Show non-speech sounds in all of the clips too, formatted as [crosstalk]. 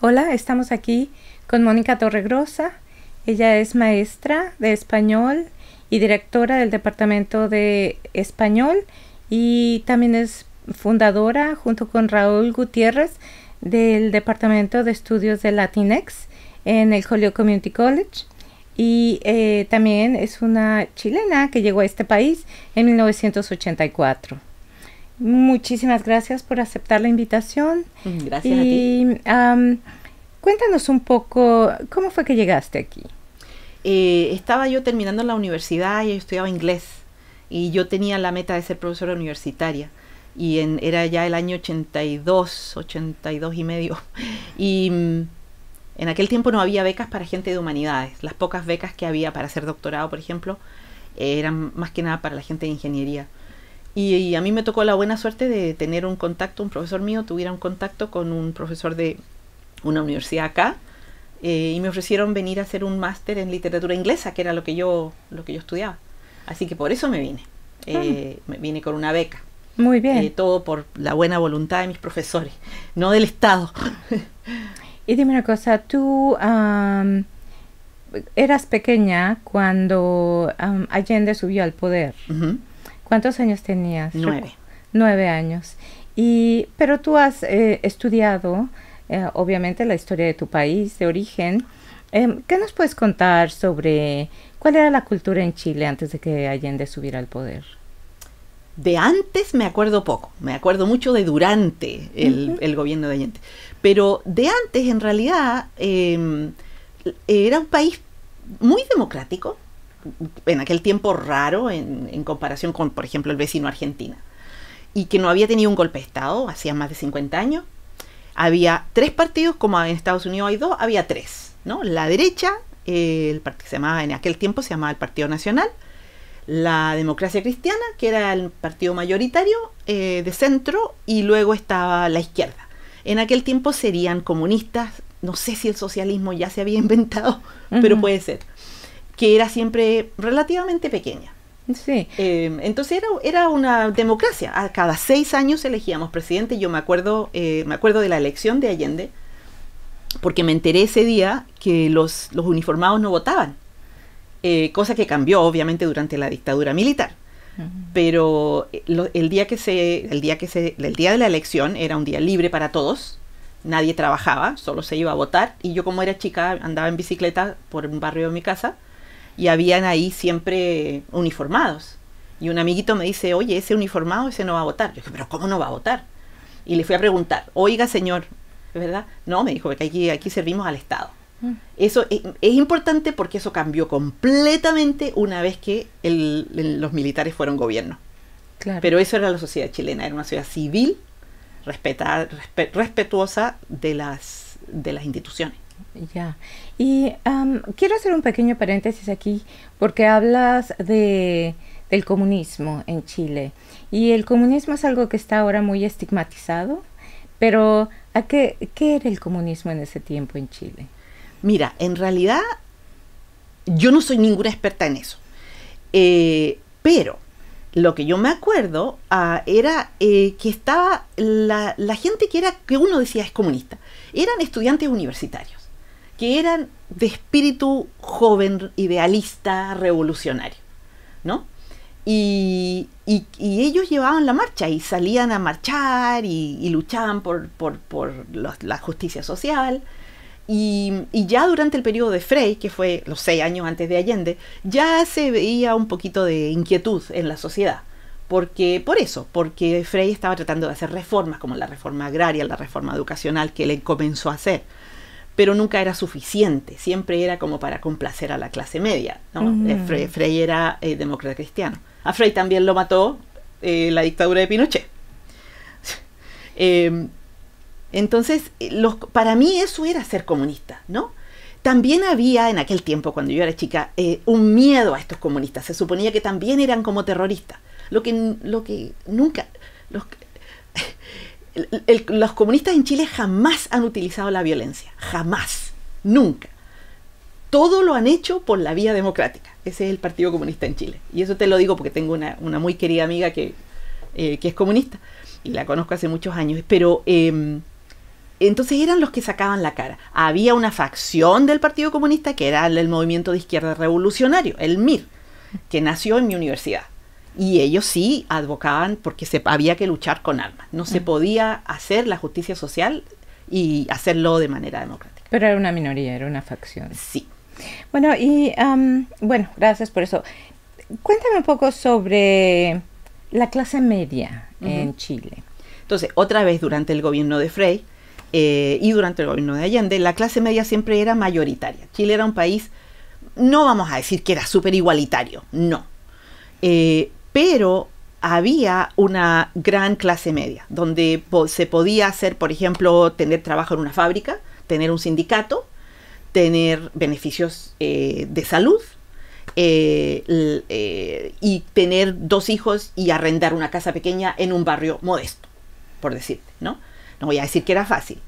Hola, estamos aquí con Mónica Torregrosa. Ella es maestra de español y directora del Departamento de Español y también es fundadora junto con Raúl Gutiérrez del Departamento de Estudios de Latinex en el Holyoke Community College y eh, también es una chilena que llegó a este país en 1984. Muchísimas gracias por aceptar la invitación. Gracias y, cuéntanos un poco cómo fue que llegaste aquí. Eh, estaba yo terminando la universidad y estudiaba inglés y yo tenía la meta de ser profesora universitaria y en, era ya el año 82, 82 y medio. [laughs] Y mm, en aquel tiempo no había becas para gente de humanidades. Las pocas becas que había para hacer doctorado, por ejemplo, eran más que nada para la gente de ingeniería. Y, a mí me tocó la buena suerte de tener un contacto, un profesor mío tuviera un contacto con un profesor de una universidad acá. Eh, y me ofrecieron venir a hacer un máster en literatura inglesa, que era lo que yo, lo que yo estudiaba. Así que por eso me vine. Eh, me vine con una beca. Muy bien. y eh, todo por la buena voluntad de mis profesores, no del Estado. y dime una cosa, tú eras pequeña cuando Allende subió al poder. ¿Cuántos años tenías? Nueve. Nueve años. Y, pero tú has eh, estudiado, eh, obviamente, la historia de tu país de origen. Em, ¿Qué nos puedes contar sobre cuál era la cultura en Chile antes de que Allende subiera al poder? De antes me acuerdo poco, me acuerdo mucho de durante el, gobierno de Allende. Pero de antes, en realidad, em, era un país muy democrático, en aquel tiempo raro en, comparación con, por ejemplo, el vecino Argentina, y que no había tenido un golpe de Estado hacía más de 50 años. Había tres partidos, como en Estados Unidos hay dos, había tres, ¿no? La derecha, eh, el en aquel tiempo se llamaba el Partido Nacional, la democracia cristiana, que era el partido mayoritario eh, de centro, y luego estaba la izquierda. En aquel tiempo serían comunistas, no sé si el socialismo ya se había [laughs] inventado, pero puede ser, que era siempre relativamente pequeña. Eh, entonces era, una democracia. A cada seis años elegíamos presidente. Yo me acuerdo, eh, me acuerdo de la elección de Allende, porque me enteré ese día que los uniformados no votaban. Eh, cosa que cambió obviamente durante la dictadura militar. Pero eh, el día que se, el día que se, el día de la elección era un día libre para todos. Nadie trabajaba, solo se iba a votar. Y yo como era chica andaba en bicicleta por un barrio de mi casa y habían ahí siempre uniformados. Y un amiguito me dice, oye, ese uniformado, ese no va a votar. Yo dije, pero ¿cómo no va a votar? Y le fui a preguntar, oiga señor, verdad? No, me dijo, que aquí, aquí servimos al Estado. Mm. Eso eh, es, importante porque eso cambió completamente una vez que los militares fueron gobierno. Pero eso era la sociedad chilena, era una sociedad civil, respetuosa de las, de las instituciones. Ya. Y quiero hacer un pequeño paréntesis aquí porque hablas de, del comunismo en Chile. Y el comunismo es algo que está ahora muy estigmatizado, pero qué era el comunismo en ese tiempo en Chile? Mira, en realidad yo no soy ninguna experta en eso. Eh, pero lo que yo me acuerdo ah, era eh, que estaba la, gente que era, que uno decía es comunista, eran estudiantes universitarios, que eran de espíritu joven, idealista, revolucionario, ¿no? Y, ellos llevaban la marcha y salían a marchar y, luchaban por, la justicia social y, ya durante el periodo de Frey, que fue los seis años antes de Allende, ya se veía un poquito de inquietud en la sociedad. Porque, por eso, porque Frey estaba tratando de hacer reformas, como la reforma agraria, la reforma educacional que él comenzó a hacer. Pero nunca era suficiente, siempre era como para complacer a la clase media. ¿no? Eh, Frey, era eh, demócrata cristiano. A Frey también lo mató eh, la dictadura de Pinochet. [laughs] Em, entonces, los, para mí eso era ser comunista, ¿no? También había en aquel tiempo, cuando yo era chica, eh, un miedo a estos comunistas. Se suponía que también eran como terroristas. Lo que, lo que nunca... Los, [laughs] los comunistas en Chile jamás han utilizado la violencia. Jamás. Nunca. Todo lo han hecho por la vía democrática. Ese es el Partido Comunista en Chile. Y eso te lo digo porque tengo una, muy querida amiga eh, que, es comunista. Y la conozco hace muchos años. Pero... Em, entonces eran los que sacaban la cara. Había una facción del Partido Comunista que era el Movimiento de Izquierda Revolucionario, el MIR, que nació en mi universidad. Y ellos sí advocaban porque se, había que luchar con armas. No se podía hacer la justicia social y hacerlo de manera democrática. Pero era una minoría, era una facción. Sí. Bueno, y bueno, gracias por eso. Cuéntame un poco sobre la clase media en Chile. Entonces, otra vez durante el gobierno de Frey, eh, y durante el gobierno de Allende, la clase media siempre era mayoritaria. Chile era un país, no vamos a decir que era súper igualitario, no. Eh, pero había una gran clase media, donde se podía hacer, por ejemplo, tener trabajo en una fábrica, tener un sindicato, tener beneficios eh, de salud y tener dos hijos y arrendar una casa pequeña en un barrio modesto, por decirte, ¿no? No voy a decir que era fácil,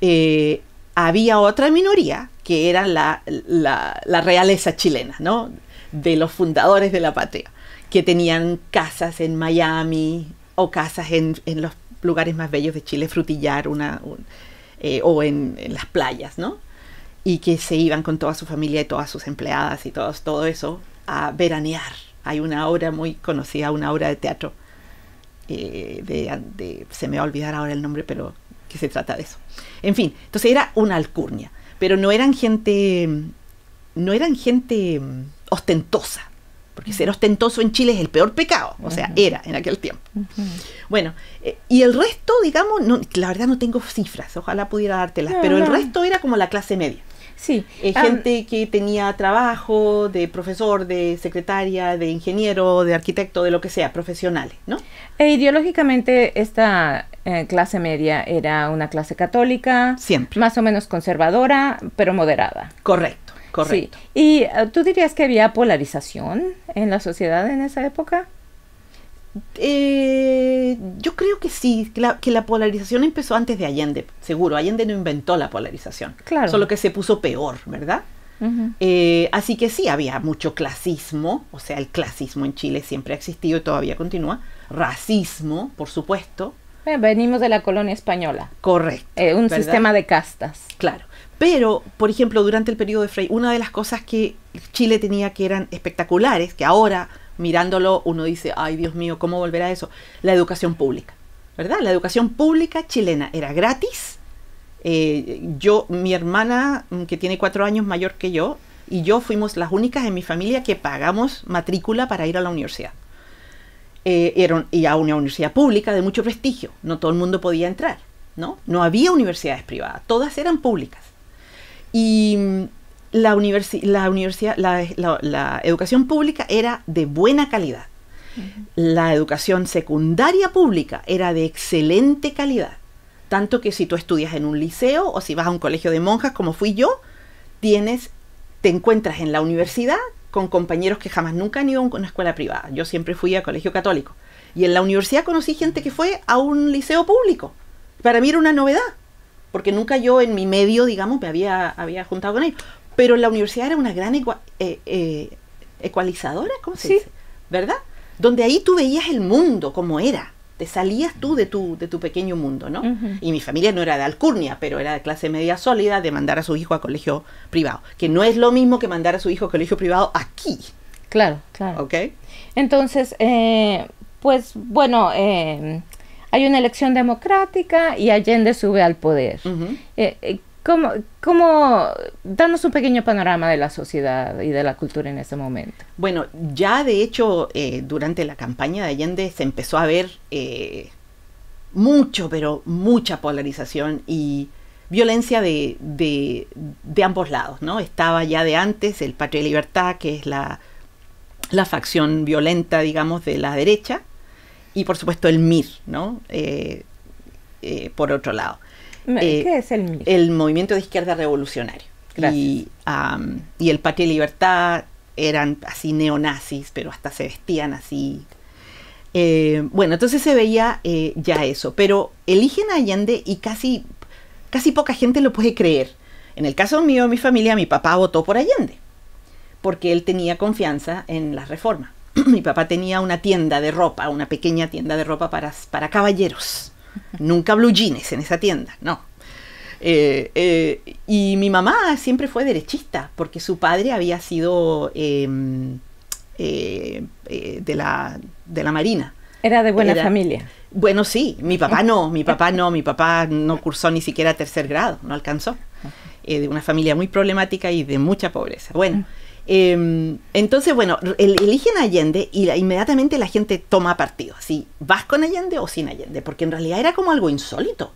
eh, había otra minoría que era la, la, realeza chilena, ¿no? De los fundadores de la patria, que tenían casas en Miami o casas en, los lugares más bellos de Chile, frutillar una, eh, o en, las playas, ¿no? Y que se iban con toda su familia y todas sus empleadas y todos, todo eso a veranear. Hay una obra muy conocida, una obra de teatro, eh, se me va a olvidar ahora el nombre, pero que se trata de eso. En fin, entonces era una alcurnia, pero no eran gente, no eran gente ostentosa, porque ser ostentoso en Chile es el peor pecado, o sea, era en aquel tiempo. Bueno, eh, y el resto, digamos, no, la verdad no tengo cifras, ojalá pudiera dártelas, pero el resto era como la clase media. Sí. Eh, gente que tenía trabajo de profesor, de secretaria, de ingeniero, de arquitecto, de lo que sea, profesionales, ¿no? E ideológicamente esta eh, clase media era una clase católica. Siempre. Más o menos conservadora, pero moderada. Correcto, correcto. Sí. ¿Y eh, tú dirías que había polarización en la sociedad en esa época? Eh, yo creo que sí, que la, polarización empezó antes de Allende, seguro. Allende no inventó la polarización, claro. solo que se puso peor, ¿verdad? Eh, así que sí, había mucho clasismo, o sea, el clasismo en Chile siempre ha existido y todavía continúa. Racismo, por supuesto. Eh, venimos de la colonia española. Correcto. un sistema de castas. Claro. Pero, por ejemplo, durante el periodo de Frey, una de las cosas que Chile tenía que eran espectaculares, que ahora mirándolo uno dice, ay Dios mío, ¿cómo volver a eso? La educación pública, ¿verdad? La educación pública chilena era gratis. Eh, yo, mi hermana, mm, que tiene cuatro años mayor que yo, y yo fuimos las únicas en mi familia que pagamos matrícula para ir a la universidad. Eh, y a una universidad pública de mucho prestigio, no todo el mundo podía entrar, ¿no? No había universidades privadas, todas eran públicas. Y mm, la, la universidad, la, educación pública era de buena calidad. La educación secundaria pública era de excelente calidad. Tanto que si tú estudias en un liceo o si vas a un colegio de monjas como fui yo, tienes, te encuentras en la universidad con compañeros que jamás nunca han ido a una escuela privada. Yo siempre fui a colegio católico. Y en la universidad conocí gente que fue a un liceo público. Para mí era una novedad, porque nunca yo en mi medio, digamos, me había, había juntado con ellos. Pero la universidad era una gran eh, eh, ecualizadora, ¿cómo se dice? ¿Verdad? Donde ahí tú veías el mundo como era. Te salías tú de tu, de tu pequeño mundo, ¿no? Y mi familia no era de alcurnia, pero era de clase media sólida de mandar a su hijo a colegio privado. Que no es lo mismo que mandar a su hijo a colegio privado aquí. Claro, claro. ¿Ok? Entonces, eh, pues bueno, hay una elección democrática y Allende sube al poder. ¿Cómo, danos un pequeño panorama de la sociedad y de la cultura en ese momento? Bueno, ya de hecho eh, durante la campaña de Allende se empezó a ver eh, mucho, pero mucha polarización y violencia de, de, ambos lados, ¿no? Estaba ya de antes el Patria y Libertad, que es la, la facción violenta, digamos, de la derecha, y por supuesto el MIR, ¿no? Eh, por otro lado. Eh, ¿Qué es el movimiento? El Movimiento de Izquierda Revolucionario. Y, y, el Partido Libertad eran así neonazis, pero hasta se vestían así. Eh, bueno, entonces se veía eh, ya eso, pero eligen a Allende y casi, casi poca gente lo puede creer. En el caso mío, mi familia, mi papá votó por Allende, porque él tenía confianza en la reforma. [clears throat] mi papá tenía una tienda de ropa, una pequeña tienda de ropa para caballeros Nunca blue jeans en esa tienda, no. Eh, eh, y mi mamá siempre fue derechista, porque su padre había sido em, eh, de, la, Marina. Era de buena familia. Bueno, sí, mi papá no, mi papá no, mi papá no cursó ni siquiera tercer grado, no alcanzó. de una familia muy problemática y de mucha pobreza. Bueno. Ah. Em, entonces, bueno, eligen Allende y inmediatamente la gente toma partido. Si vas con Allende o sin Allende, porque en realidad era como algo insólito.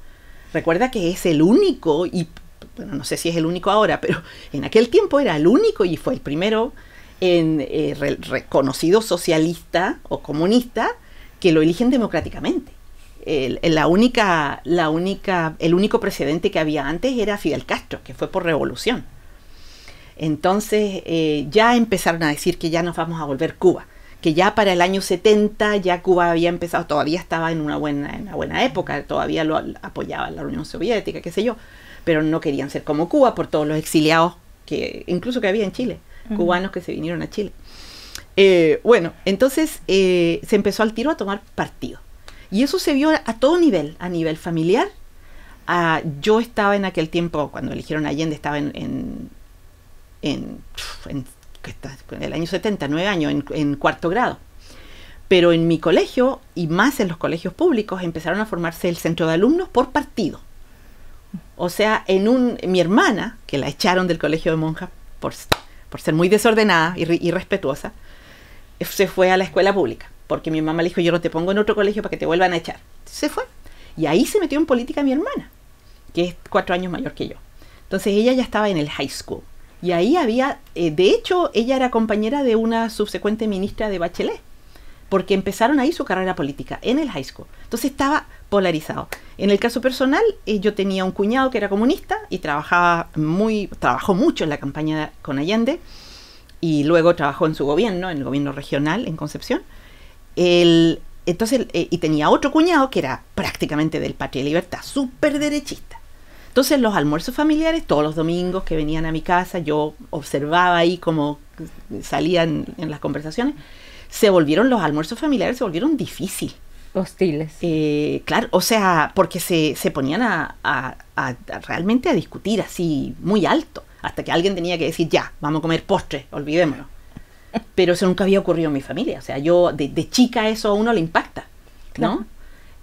Recuerda que es el único, y bueno, no sé si es el único ahora, pero en aquel tiempo era el único y fue el primero en, eh, reconocido socialista o comunista que lo eligen democráticamente. la única, la única, el único precedente que había antes era Fidel Castro, que fue por revolución. Entonces eh, ya empezaron a decir que ya nos vamos a volver Cuba, que ya para el año 70 ya Cuba había empezado, todavía estaba en una buena, en una buena época, todavía lo apoyaba la Unión Soviética, qué sé yo, pero no querían ser como Cuba por todos los exiliados que incluso que había en Chile, cubanos que se vinieron a Chile. Eh, bueno, entonces eh, se empezó al tiro a tomar partido. Y eso se vio a, todo nivel, a nivel familiar. Ah, yo estaba en aquel tiempo, cuando eligieron Allende, estaba en en, el año 79 años, en, cuarto grado. Pero en mi colegio, y más en los colegios públicos, empezaron a formarse el centro de alumnos por partido. O sea, en un, mi hermana, que la echaron del colegio de monja por, por ser muy desordenada y irrespetuosa, eh, se fue a la escuela pública, porque mi mamá le dijo, yo no te pongo en otro colegio para que te vuelvan a echar. Se fue. Y ahí se metió en política mi hermana, que es cuatro años mayor que yo. Entonces ella ya estaba en el high school. Y ahí había, eh, de hecho, ella era compañera de una subsecuente ministra de Bachelet, porque empezaron ahí su carrera política, en el high school. Entonces estaba polarizado. En el caso personal, eh, yo tenía un cuñado que era comunista y trabajaba muy, trabajó mucho en la campaña con Allende y luego trabajó en su gobierno, en el gobierno regional en Concepción. entonces, eh, y tenía otro cuñado que era prácticamente del Patria y Libertad, súper derechista. Entonces los almuerzos familiares, todos los domingos que venían a mi casa, yo observaba ahí cómo salían en las conversaciones, se volvieron los almuerzos familiares, se volvieron difíciles. Hostiles. Eh, claro, o sea, porque se, ponían a, realmente a discutir así muy alto, hasta que alguien tenía que decir, ya, vamos a comer postre, olvidémoslo. [laughs] Pero eso nunca había ocurrido en mi familia, o sea, yo de, chica eso a uno le impacta, ¿no?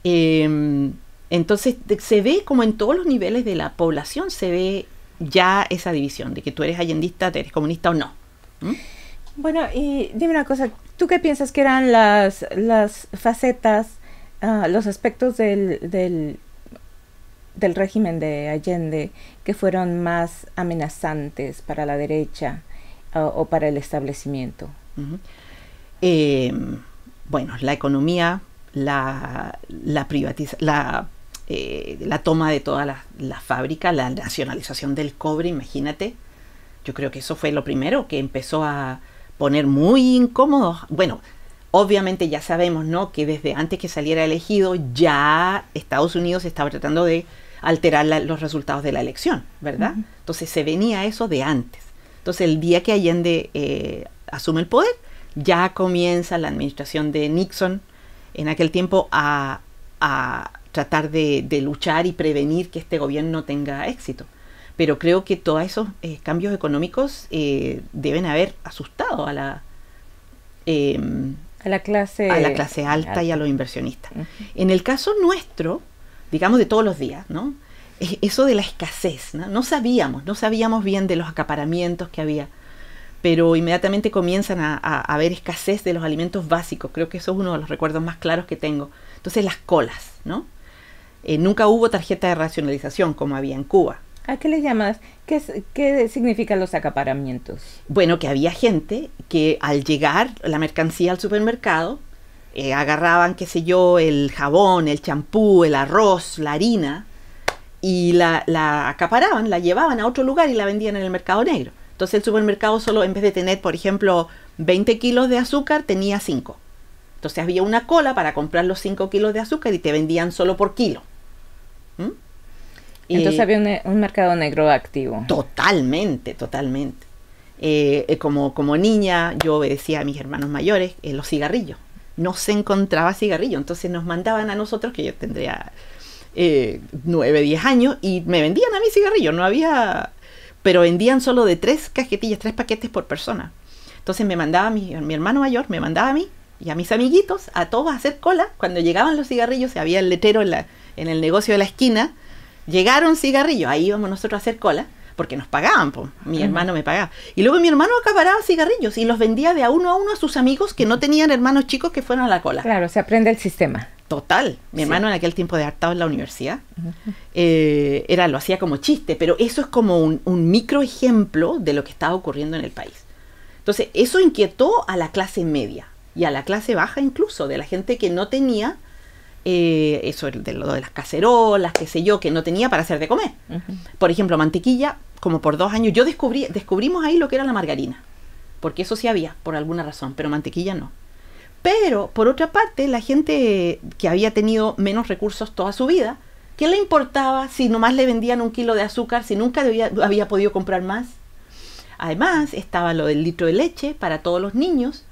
Em, entonces se ve como en todos los niveles de la población se ve ya esa división de que tú eres allendista, te eres comunista o no. Bueno, y dime una cosa, ¿tú qué piensas que eran las, facetas, ah, los aspectos del, régimen de Allende que fueron más amenazantes para la derecha ah, o para el establecimiento? Em, bueno, la economía, la, la, privatiza la eh, la toma de toda la, fábrica, la nacionalización del cobre, imagínate. Yo creo que eso fue lo primero que empezó a poner muy incómodos. Bueno, obviamente ya sabemos, ¿no? Que desde antes que saliera elegido ya Estados Unidos estaba tratando de alterar los resultados de la elección, ¿verdad? Entonces se venía eso de antes. Entonces el día que Allende eh, asume el poder, ya comienza la administración de Nixon en aquel tiempo a tratar de, luchar y prevenir que este gobierno tenga éxito. Pero creo que todos esos eh, cambios económicos eh, deben haber asustado a la, em, a, la clase a la clase alta, y a los inversionistas. En el caso nuestro, digamos de todos los días, ¿no? Eso de la escasez, ¿no? sabíamos, no sabíamos bien de los acaparamientos que había, pero inmediatamente comienzan a, a haber escasez de los alimentos básicos. Creo que eso es uno de los recuerdos más claros que tengo. Entonces las colas, ¿no? Eh, nunca hubo tarjeta de racionalización como había en Cuba. ¿A qué le llamas? ¿Qué, ¿Qué significan los acaparamientos? Bueno, que había gente que al llegar la mercancía al supermercado, eh, agarraban, qué sé yo, el jabón, el champú, el arroz, la harina, y la, la, acaparaban, la llevaban a otro lugar y la vendían en el mercado negro. Entonces el supermercado solo, en vez de tener, por ejemplo, 20 kilos de azúcar, tenía 5. Entonces había una cola para comprar los 5 kilos de azúcar y te vendían solo por kilo. ¿Mm? Entonces había eh, un, mercado negro activo. Totalmente, totalmente. Eh, eh, como, como niña yo obedecía a mis hermanos mayores los cigarrillos. No se encontraba cigarrillo, entonces nos mandaban a nosotros, que yo tendría 9, 10 años, y me vendían a mí cigarrillos, no había... Pero vendían solo de tres cajetillas, tres paquetes por persona. Entonces me mandaba mi, mi hermano mayor, me mandaba a mí y a mis amiguitos, a todos a hacer cola. Cuando llegaban los cigarrillos, se había el letero en, la, en el negocio de la esquina, llegaron cigarrillos, ahí íbamos nosotros a hacer cola, porque nos pagaban, mi hermano me pagaba. Y luego mi hermano acaparaba cigarrillos y los vendía de a uno a uno a sus amigos que no tenían hermanos chicos que fueron a la cola. Claro, se aprende el sistema. Total. Mi hermano en aquel tiempo de hartado en la universidad eh, era, lo hacía como chiste, pero eso es como un, un micro ejemplo de lo que estaba ocurriendo en el país. Entonces, eso inquietó a la clase media, y a la clase baja incluso, de la gente que no tenía eh, eso de lo de las cacerolas, qué sé yo, que no tenía para hacer de comer. Por ejemplo, mantequilla, como por dos años, yo descubrí, descubrimos ahí lo que era la margarina, porque eso sí había, por alguna razón, pero mantequilla no. Pero, por otra parte, la gente que había tenido menos recursos toda su vida, ¿qué le importaba si nomás le vendían un kilo de azúcar, si nunca había podido comprar más? Además, estaba lo del litro de leche para todos los niños,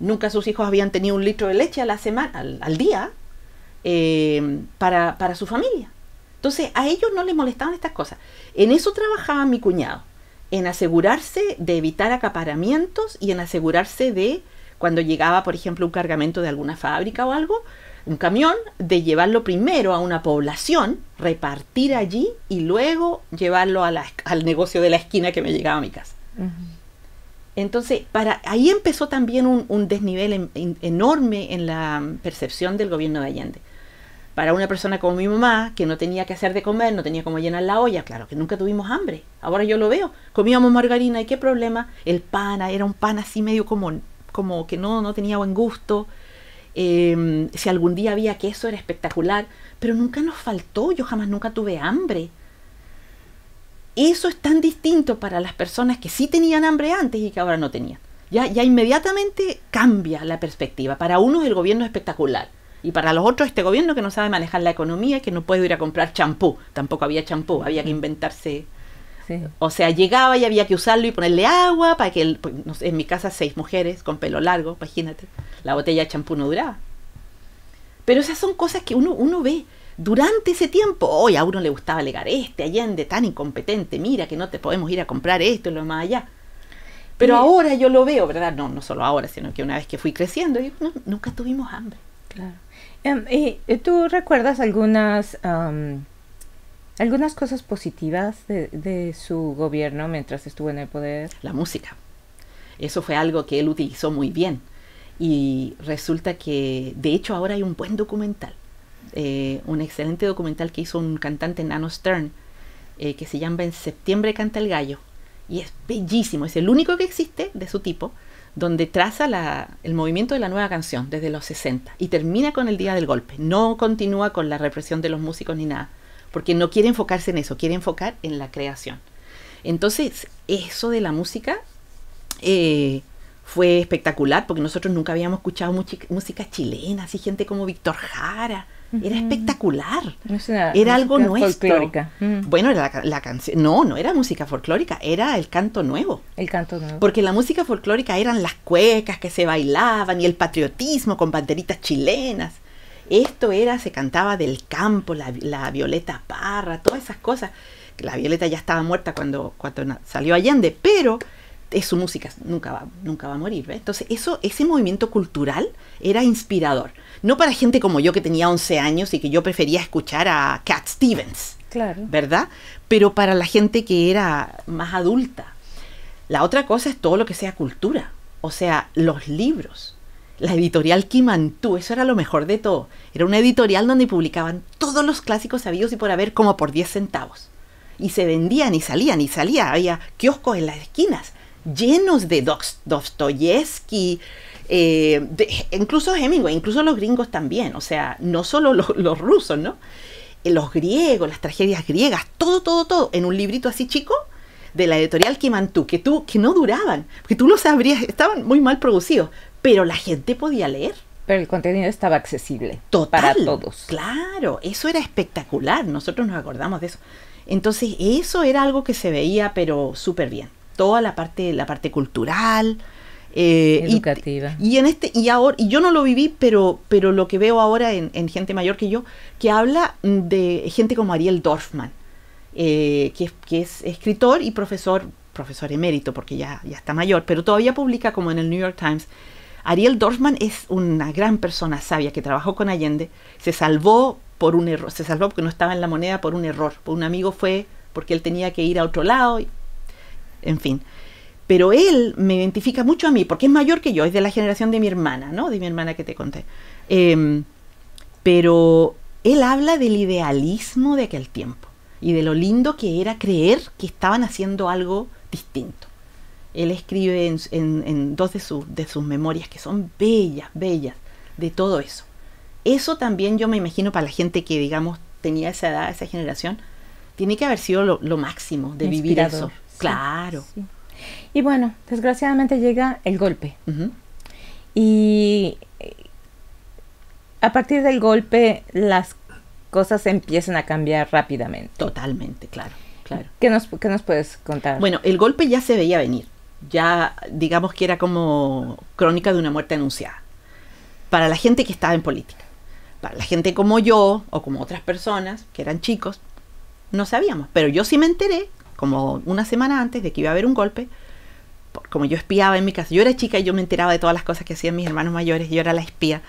nunca sus hijos habían tenido un litro de leche a la semana, al, día eh, para, su familia. Entonces a ellos no les molestaban estas cosas. En eso trabajaba mi cuñado, en asegurarse de evitar acaparamientos y en asegurarse de, cuando llegaba, por ejemplo, un cargamento de alguna fábrica o algo, un camión, de llevarlo primero a una población, repartir allí y luego llevarlo al negocio de la esquina que me llegaba a mi casa. Entonces, ahí empezó también un, desnivel enorme en la mm, percepción del gobierno de Allende. Para una persona como mi mamá, que no tenía que hacer de comer, no tenía como llenar la olla, claro que nunca tuvimos hambre. Ahora yo lo veo. Comíamos margarina y qué problema. El pana, ah, era un pan así medio como, como que no, tenía buen gusto. Em, si algún día había queso era espectacular, pero nunca nos faltó, yo jamás nunca tuve hambre. Eso es tan distinto para las personas que sí tenían hambre antes y que ahora no tenían. Ya, ya inmediatamente cambia la perspectiva. Para unos el gobierno es espectacular y para los otros este gobierno que no sabe manejar la economía que no puede ir a comprar champú. Tampoco había champú, había que inventarse. O sea, llegaba y había que usarlo y ponerle agua para que, pues, en mi casa seis mujeres con pelo largo, imagínate, la botella de champú no duraba. Pero esas son cosas que uno, uno ve durante ese tiempo, hoy a uno le gustaba alegar, este Allende tan incompetente, mira que no te podemos ir a comprar esto y lo más allá. Pero ahora yo lo veo, ¿verdad? No, no solo ahora, sino que una vez que fui creciendo, nunca tuvimos hambre. Claro. Em, ¿Y eh, tú recuerdas algunas, algunas cosas positivas de su gobierno mientras estuvo en el poder? La música. Eso fue algo que él utilizó muy bien. Y resulta que, de hecho, ahora hay un buen documental eh, un excelente documental que hizo un cantante Nano Stern, eh, que se llama En septiembre canta el gallo. Y es bellísimo, es el único que existe de su tipo, donde traza el movimiento de la nueva canción desde los 60 y termina con el día del golpe. No continúa con la represión de los músicos ni nada, porque no quiere enfocarse en eso, quiere enfocar en la creación. Entonces, eso de la música eh, fue espectacular porque nosotros nunca habíamos escuchado música chilena, así gente como Víctor Jara. Era espectacular. Era, algo nuestro. Folclórica. Mm. Bueno, era la, la canción. No, no era música folclórica, era el canto nuevo. El canto nuevo. Porque la música folclórica eran las cuecas que se bailaban y el patriotismo con banderitas chilenas. Esto era, se cantaba del campo, la, la Violeta Parra, todas esas cosas. La Violeta ya estaba muerta cuando, cuando salió Allende, pero es su música nunca va, nunca va a morir. Entonces, eso, ese movimiento cultural era inspirador. No para gente como yo que tenía 11 años y que yo prefería escuchar a Cat Stevens, claro. ¿verdad? Pero para la gente que era más adulta. La otra cosa es todo lo que sea cultura, o sea, los libros. La editorial Kimantú, eso era lo mejor de todo. Era una editorial donde publicaban todos los clásicos sabidos y por haber como por 10 centavos. Y se vendían y salían y salía, había kioscos en las esquinas llenos de Dostoyevsky, eh, incluso Hemingway, incluso los gringos también, o sea, no solo los, rusos, ¿no? Eh, los griegos, las tragedias griegas, todo, todo, todo, en un librito así chico, de la editorial Kimantú, que tú que no duraban, que tú lo sabrías, estaban muy mal producidos, pero la gente podía leer. Pero el contenido estaba accesible para todos. Claro, eso era espectacular, nosotros nos acordamos de eso. Entonces, eso era algo que se veía pero súper bien toda la parte, la parte cultural. Eh, Educativa. Y, en este, y ahora, y yo no lo viví, pero, pero lo que veo ahora en, gente mayor que yo, que habla de gente como Ariel Dorfman, eh, que, que es escritor y profesor, profesor emérito, porque ya, ya está mayor, pero todavía publica como en el New York Times. Ariel Dorfman es una gran persona sabia que trabajó con Allende, se salvó por un error, se salvó porque no estaba en la moneda por un error, por un amigo fue porque él tenía que ir a otro lado, y en fin. Pero él me identifica mucho a mí, porque es mayor que yo, es de la generación de mi hermana, ¿no? De mi hermana que te conté. Em, pero él habla del idealismo de aquel tiempo y de lo lindo que era creer que estaban haciendo algo distinto. Él escribe en, dos de, de sus memorias que son bellas, bellas, de todo eso. Eso también yo me imagino para la gente que, digamos, tenía esa edad, esa generación, tiene que haber sido lo, máximo de vivir eso. Claro. Y bueno, desgraciadamente llega el golpe. Y eh, a partir del golpe las cosas empiezan a cambiar rápidamente. Totalmente, claro. claro. ¿Qué, nos, ¿Qué nos puedes contar? Bueno, el golpe ya se veía venir. Ya digamos que era como crónica de una muerte anunciada. Para la gente que estaba en política. Para la gente como yo o como otras personas que eran chicos, no sabíamos. Pero yo sí me enteré como una semana antes de que iba a haber un golpe, como yo espiaba en mi casa, yo era chica y yo me enteraba de todas las cosas que hacían mis hermanos mayores, yo era la espía.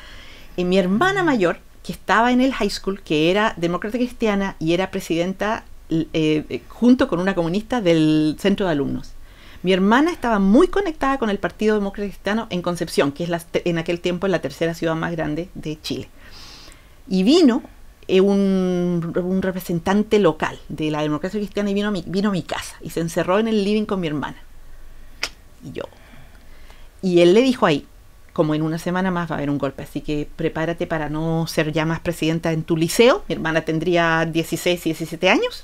Y mi hermana mayor, que estaba en el high school, que era demócrata cristiana y era presidenta eh, eh, junto con una comunista del centro de alumnos. Mi hermana estaba muy conectada con el Partido Demócrata Cristiano en Concepción, que es en aquel tiempo la tercera ciudad más grande de Chile. Y vino eh, un, representante local de la democracia cristiana y vino a, mi, casa y se encerró en el living con mi hermana y yo. Y él le dijo ahí, como en una semana más va a haber un golpe, así que prepárate para no ser ya más presidenta en tu liceo. Mi hermana tendría 16, y 17 años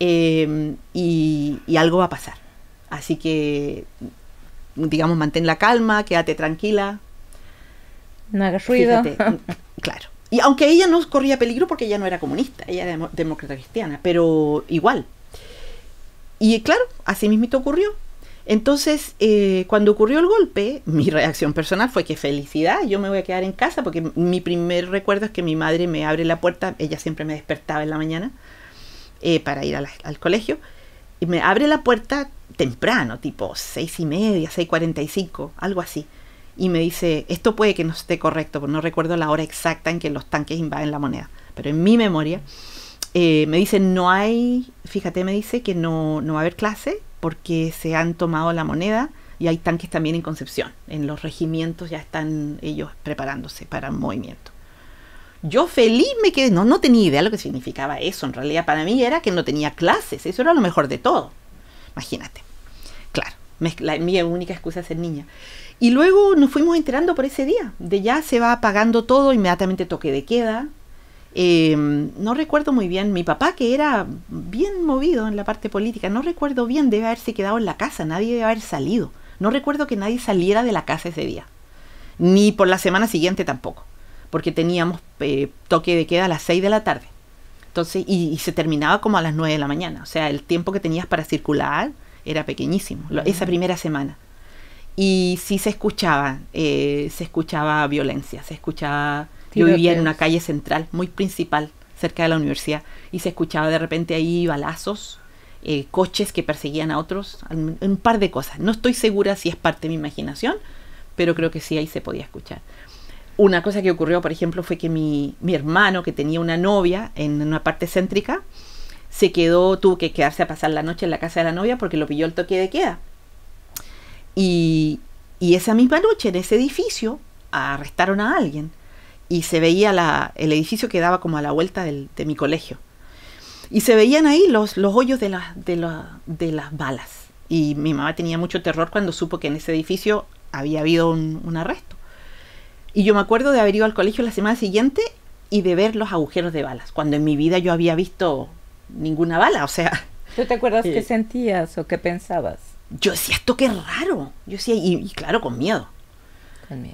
em, y, algo va a pasar. Así que, digamos, mantén la calma, quédate tranquila. No hagas ruido. [laughs] claro. Y aunque ella no corría peligro porque ella no era comunista, ella era demócrata cristiana, pero igual. Y claro, así te ocurrió. Entonces, eh, cuando ocurrió el golpe, [laughs] mi reacción personal fue que felicidad, yo me voy a quedar en casa, porque mi primer recuerdo es que mi madre me abre la puerta, ella siempre me despertaba en la mañana eh, para ir al colegio, y me abre la puerta temprano, tipo seis y media, seis cuarenta y cinco, algo así y me dice, esto puede que no esté correcto, porque no recuerdo la hora exacta en que los tanques invaden la moneda, pero en mi memoria, eh, me dice, no hay, fíjate, me dice que no, no va a haber clase porque se han tomado la moneda y hay tanques también en Concepción, en los regimientos ya están ellos preparándose para el movimiento. Yo feliz me quedé, no, no tenía idea lo que significaba eso, en realidad para mí era que no tenía clases, eso era lo mejor de todo, imagínate. Claro, mi única excusa es ser niña. Y luego nos fuimos enterando por ese día, de ya se va apagando todo, inmediatamente toque de queda. Em, no recuerdo muy bien, mi papá que era bien movido en la parte política, no recuerdo bien, debe haberse quedado en la casa, nadie debe haber salido. No recuerdo que nadie saliera de la casa ese día, ni por la semana siguiente tampoco, porque teníamos eh, toque de queda a las 6 de la tarde. Entonces, y, se terminaba como a las 9 de la mañana. O sea, el tiempo que tenías para circular era pequeñísimo, esa primera semana y sí se escuchaba, eh, se escuchaba violencia, se escuchaba... Yo vivía en una calle central, muy principal, cerca de la universidad, y se escuchaba de repente ahí balazos, eh, coches que perseguían a otros, un, par de cosas. No estoy segura si es parte de mi imaginación, pero creo que sí ahí se podía escuchar. Una cosa que ocurrió, por ejemplo, fue que mi, mi hermano, que tenía una novia en una parte céntrica, se quedó, tuvo que quedarse a pasar la noche en la casa de la novia porque lo pilló el toque de queda. Y, esa misma noche en ese edificio arrestaron a alguien y se veía el edificio que daba como a la vuelta de mi colegio. Y se veían ahí los, hoyos de, de, las balas. Y mi mamá tenía mucho terror cuando supo que en ese edificio había habido un, arresto. Y yo me acuerdo de haber ido al colegio la semana siguiente y de ver los agujeros de balas, cuando en mi vida yo había visto ninguna bala, o sea... ¿Tú te acuerdas [laughs] qué sentías o qué pensabas? yo decía, esto qué raro. Yo decía, y, claro, con miedo.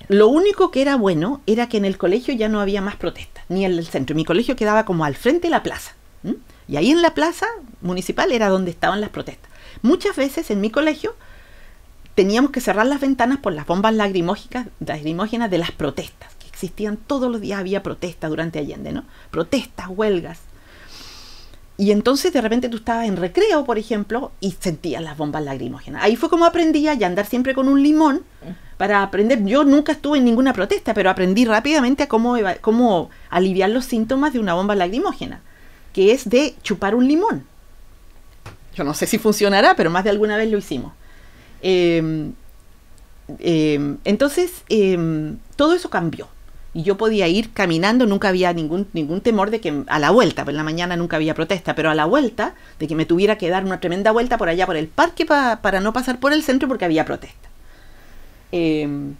Lo único que era bueno era que en el colegio ya no había más protestas, ni en el centro. Mi colegio quedaba como al frente de la plaza. Y ahí en la plaza municipal era donde estaban las protestas. Muchas veces en mi colegio teníamos que cerrar las ventanas por las bombas lacrimógenas de las protestas, que existían todos los días, había protestas durante Allende, ¿no? Protestas, huelgas, y entonces de repente tú estabas en recreo, por ejemplo, y sentías las bombas lacrimógenas. Ahí fue como aprendí a andar siempre con un limón para aprender. Yo nunca estuve en ninguna protesta, pero aprendí rápidamente a cómo, cómo aliviar los síntomas de una bomba lacrimógena, que es de chupar un limón. Yo no sé si funcionará, pero más de alguna vez lo hicimos. Em, em, entonces, em, todo eso cambió y yo podía ir caminando, nunca había ningún, ningún temor de que a la vuelta, pues en la mañana nunca había protesta, pero a la vuelta, de que me tuviera que dar una tremenda vuelta por allá, por el parque, para no pasar por el centro porque había protesta. Em,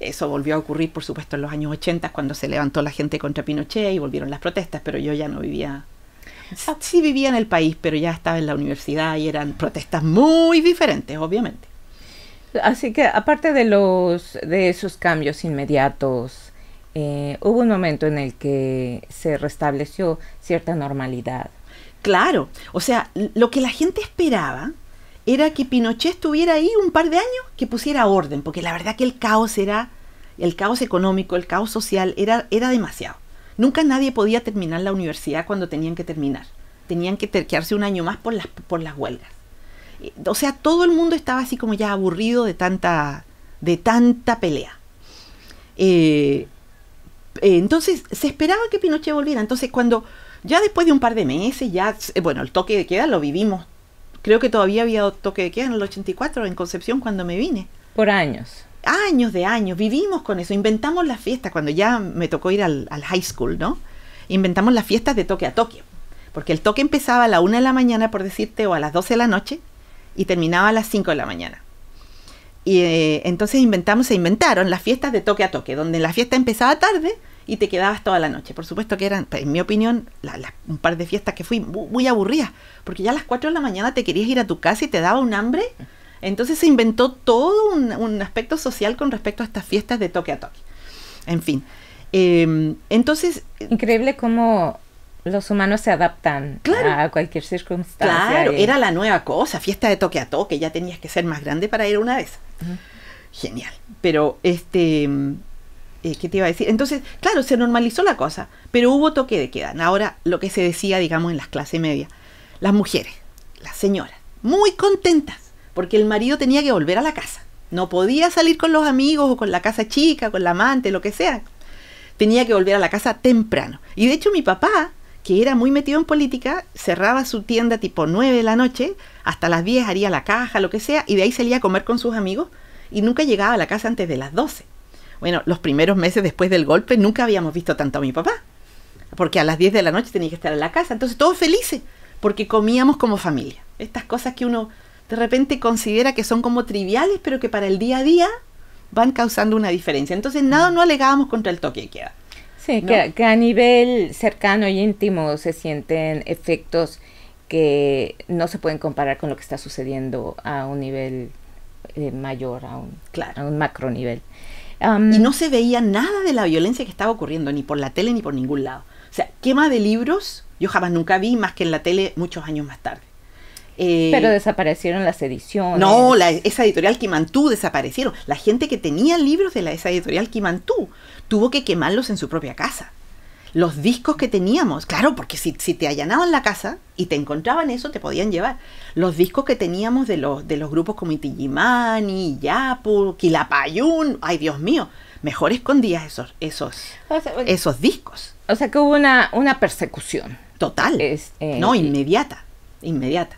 eso volvió a ocurrir, por supuesto, en los años 80, cuando se levantó la gente contra Pinochet y volvieron las protestas, pero yo ya no vivía... Ah. Sí vivía en el país, pero ya estaba en la universidad y eran protestas muy diferentes, obviamente. Así que aparte de los de esos cambios inmediatos eh, hubo un momento en el que se restableció cierta normalidad. Claro, o sea, lo que la gente esperaba era que Pinochet estuviera ahí un par de años, que pusiera orden, porque la verdad que el caos era, el caos económico, el caos social, era, era demasiado. Nunca nadie podía terminar la universidad cuando tenían que terminar. Tenían que terquearse un año más por las, por las huelgas. O sea, todo el mundo estaba así como ya aburrido de tanta, de tanta pelea. Eh, eh, entonces se esperaba que Pinochet volviera. Entonces cuando ya después de un par de meses, ya, eh, bueno, el toque de queda lo vivimos. Creo que todavía había toque de queda en el 84 en Concepción cuando me vine. Por años. Años de años, vivimos con eso, inventamos las fiestas cuando ya me tocó ir al, high school, ¿no? Inventamos las fiestas de toque a toque, porque el toque empezaba a la 1 de la mañana, por decirte, o a las 12 de la noche, y terminaba a las 5 de la mañana. Y eh, entonces inventamos, se inventaron las fiestas de toque a toque, donde la fiesta empezaba tarde y te quedabas toda la noche. Por supuesto que eran, en mi opinión, un par de fiestas que fui muy aburridas, porque ya a las 4 de la mañana te querías ir a tu casa y te daba un hambre. Entonces se inventó todo un, aspecto social con respecto a estas fiestas de toque a toque. En fin. Em, entonces... Eh, Increíble cómo los humanos se adaptan a cualquier circunstancia. Claro, era la nueva cosa, fiesta de toque a toque, ya tenías que ser más grande para ir una vez. Genial. Pero este eh, ¿qué te iba a decir? Entonces, claro, se normalizó la cosa, pero hubo toque de queda. Ahora, lo que se decía, digamos, en las clases medias, las mujeres, las señoras, muy contentas, porque el marido tenía que volver a la casa. No podía salir con los amigos o con la casa chica, con la amante, lo que sea. Tenía que volver a la casa temprano. Y de hecho mi papá, que era muy metido en política, cerraba su tienda tipo 9 de la noche, hasta las 10 haría la caja, lo que sea, y de ahí salía a comer con sus amigos y nunca llegaba a la casa antes de las 12. Bueno, los primeros meses después del golpe nunca habíamos visto tanto a mi papá, porque a las 10 de la noche tenía que estar en la casa, entonces todos felices, porque comíamos como familia. Estas cosas que uno de repente considera que son como triviales, pero que para el día a día van causando una diferencia. Entonces, nada, no alegábamos contra el toque de queda. Sí, que, a nivel cercano y íntimo se sienten efectos que no se pueden comparar con lo que está sucediendo a un nivel eh, mayor, a un, claro. a un macro nivel y no se veía nada de la violencia que estaba ocurriendo, ni por la tele ni por ningún lado. O sea, quema de libros yo jamás nunca vi más que en la tele muchos años más tarde. Eh, Pero desaparecieron las ediciones. No, la, esa editorial Kimantú desaparecieron. La gente que tenía libros de la, esa editorial Kimantú tuvo que quemarlos en su propia casa los discos que teníamos, claro, porque si, si, te allanaban la casa y te encontraban eso, te podían llevar. Los discos que teníamos de los, de los grupos como Itijimani, Yapu, Quilapayún, ay Dios mío, mejor escondías esos, esos, esos discos. O sea que hubo una, persecución. Total. Es, eh, no, inmediata, inmediata.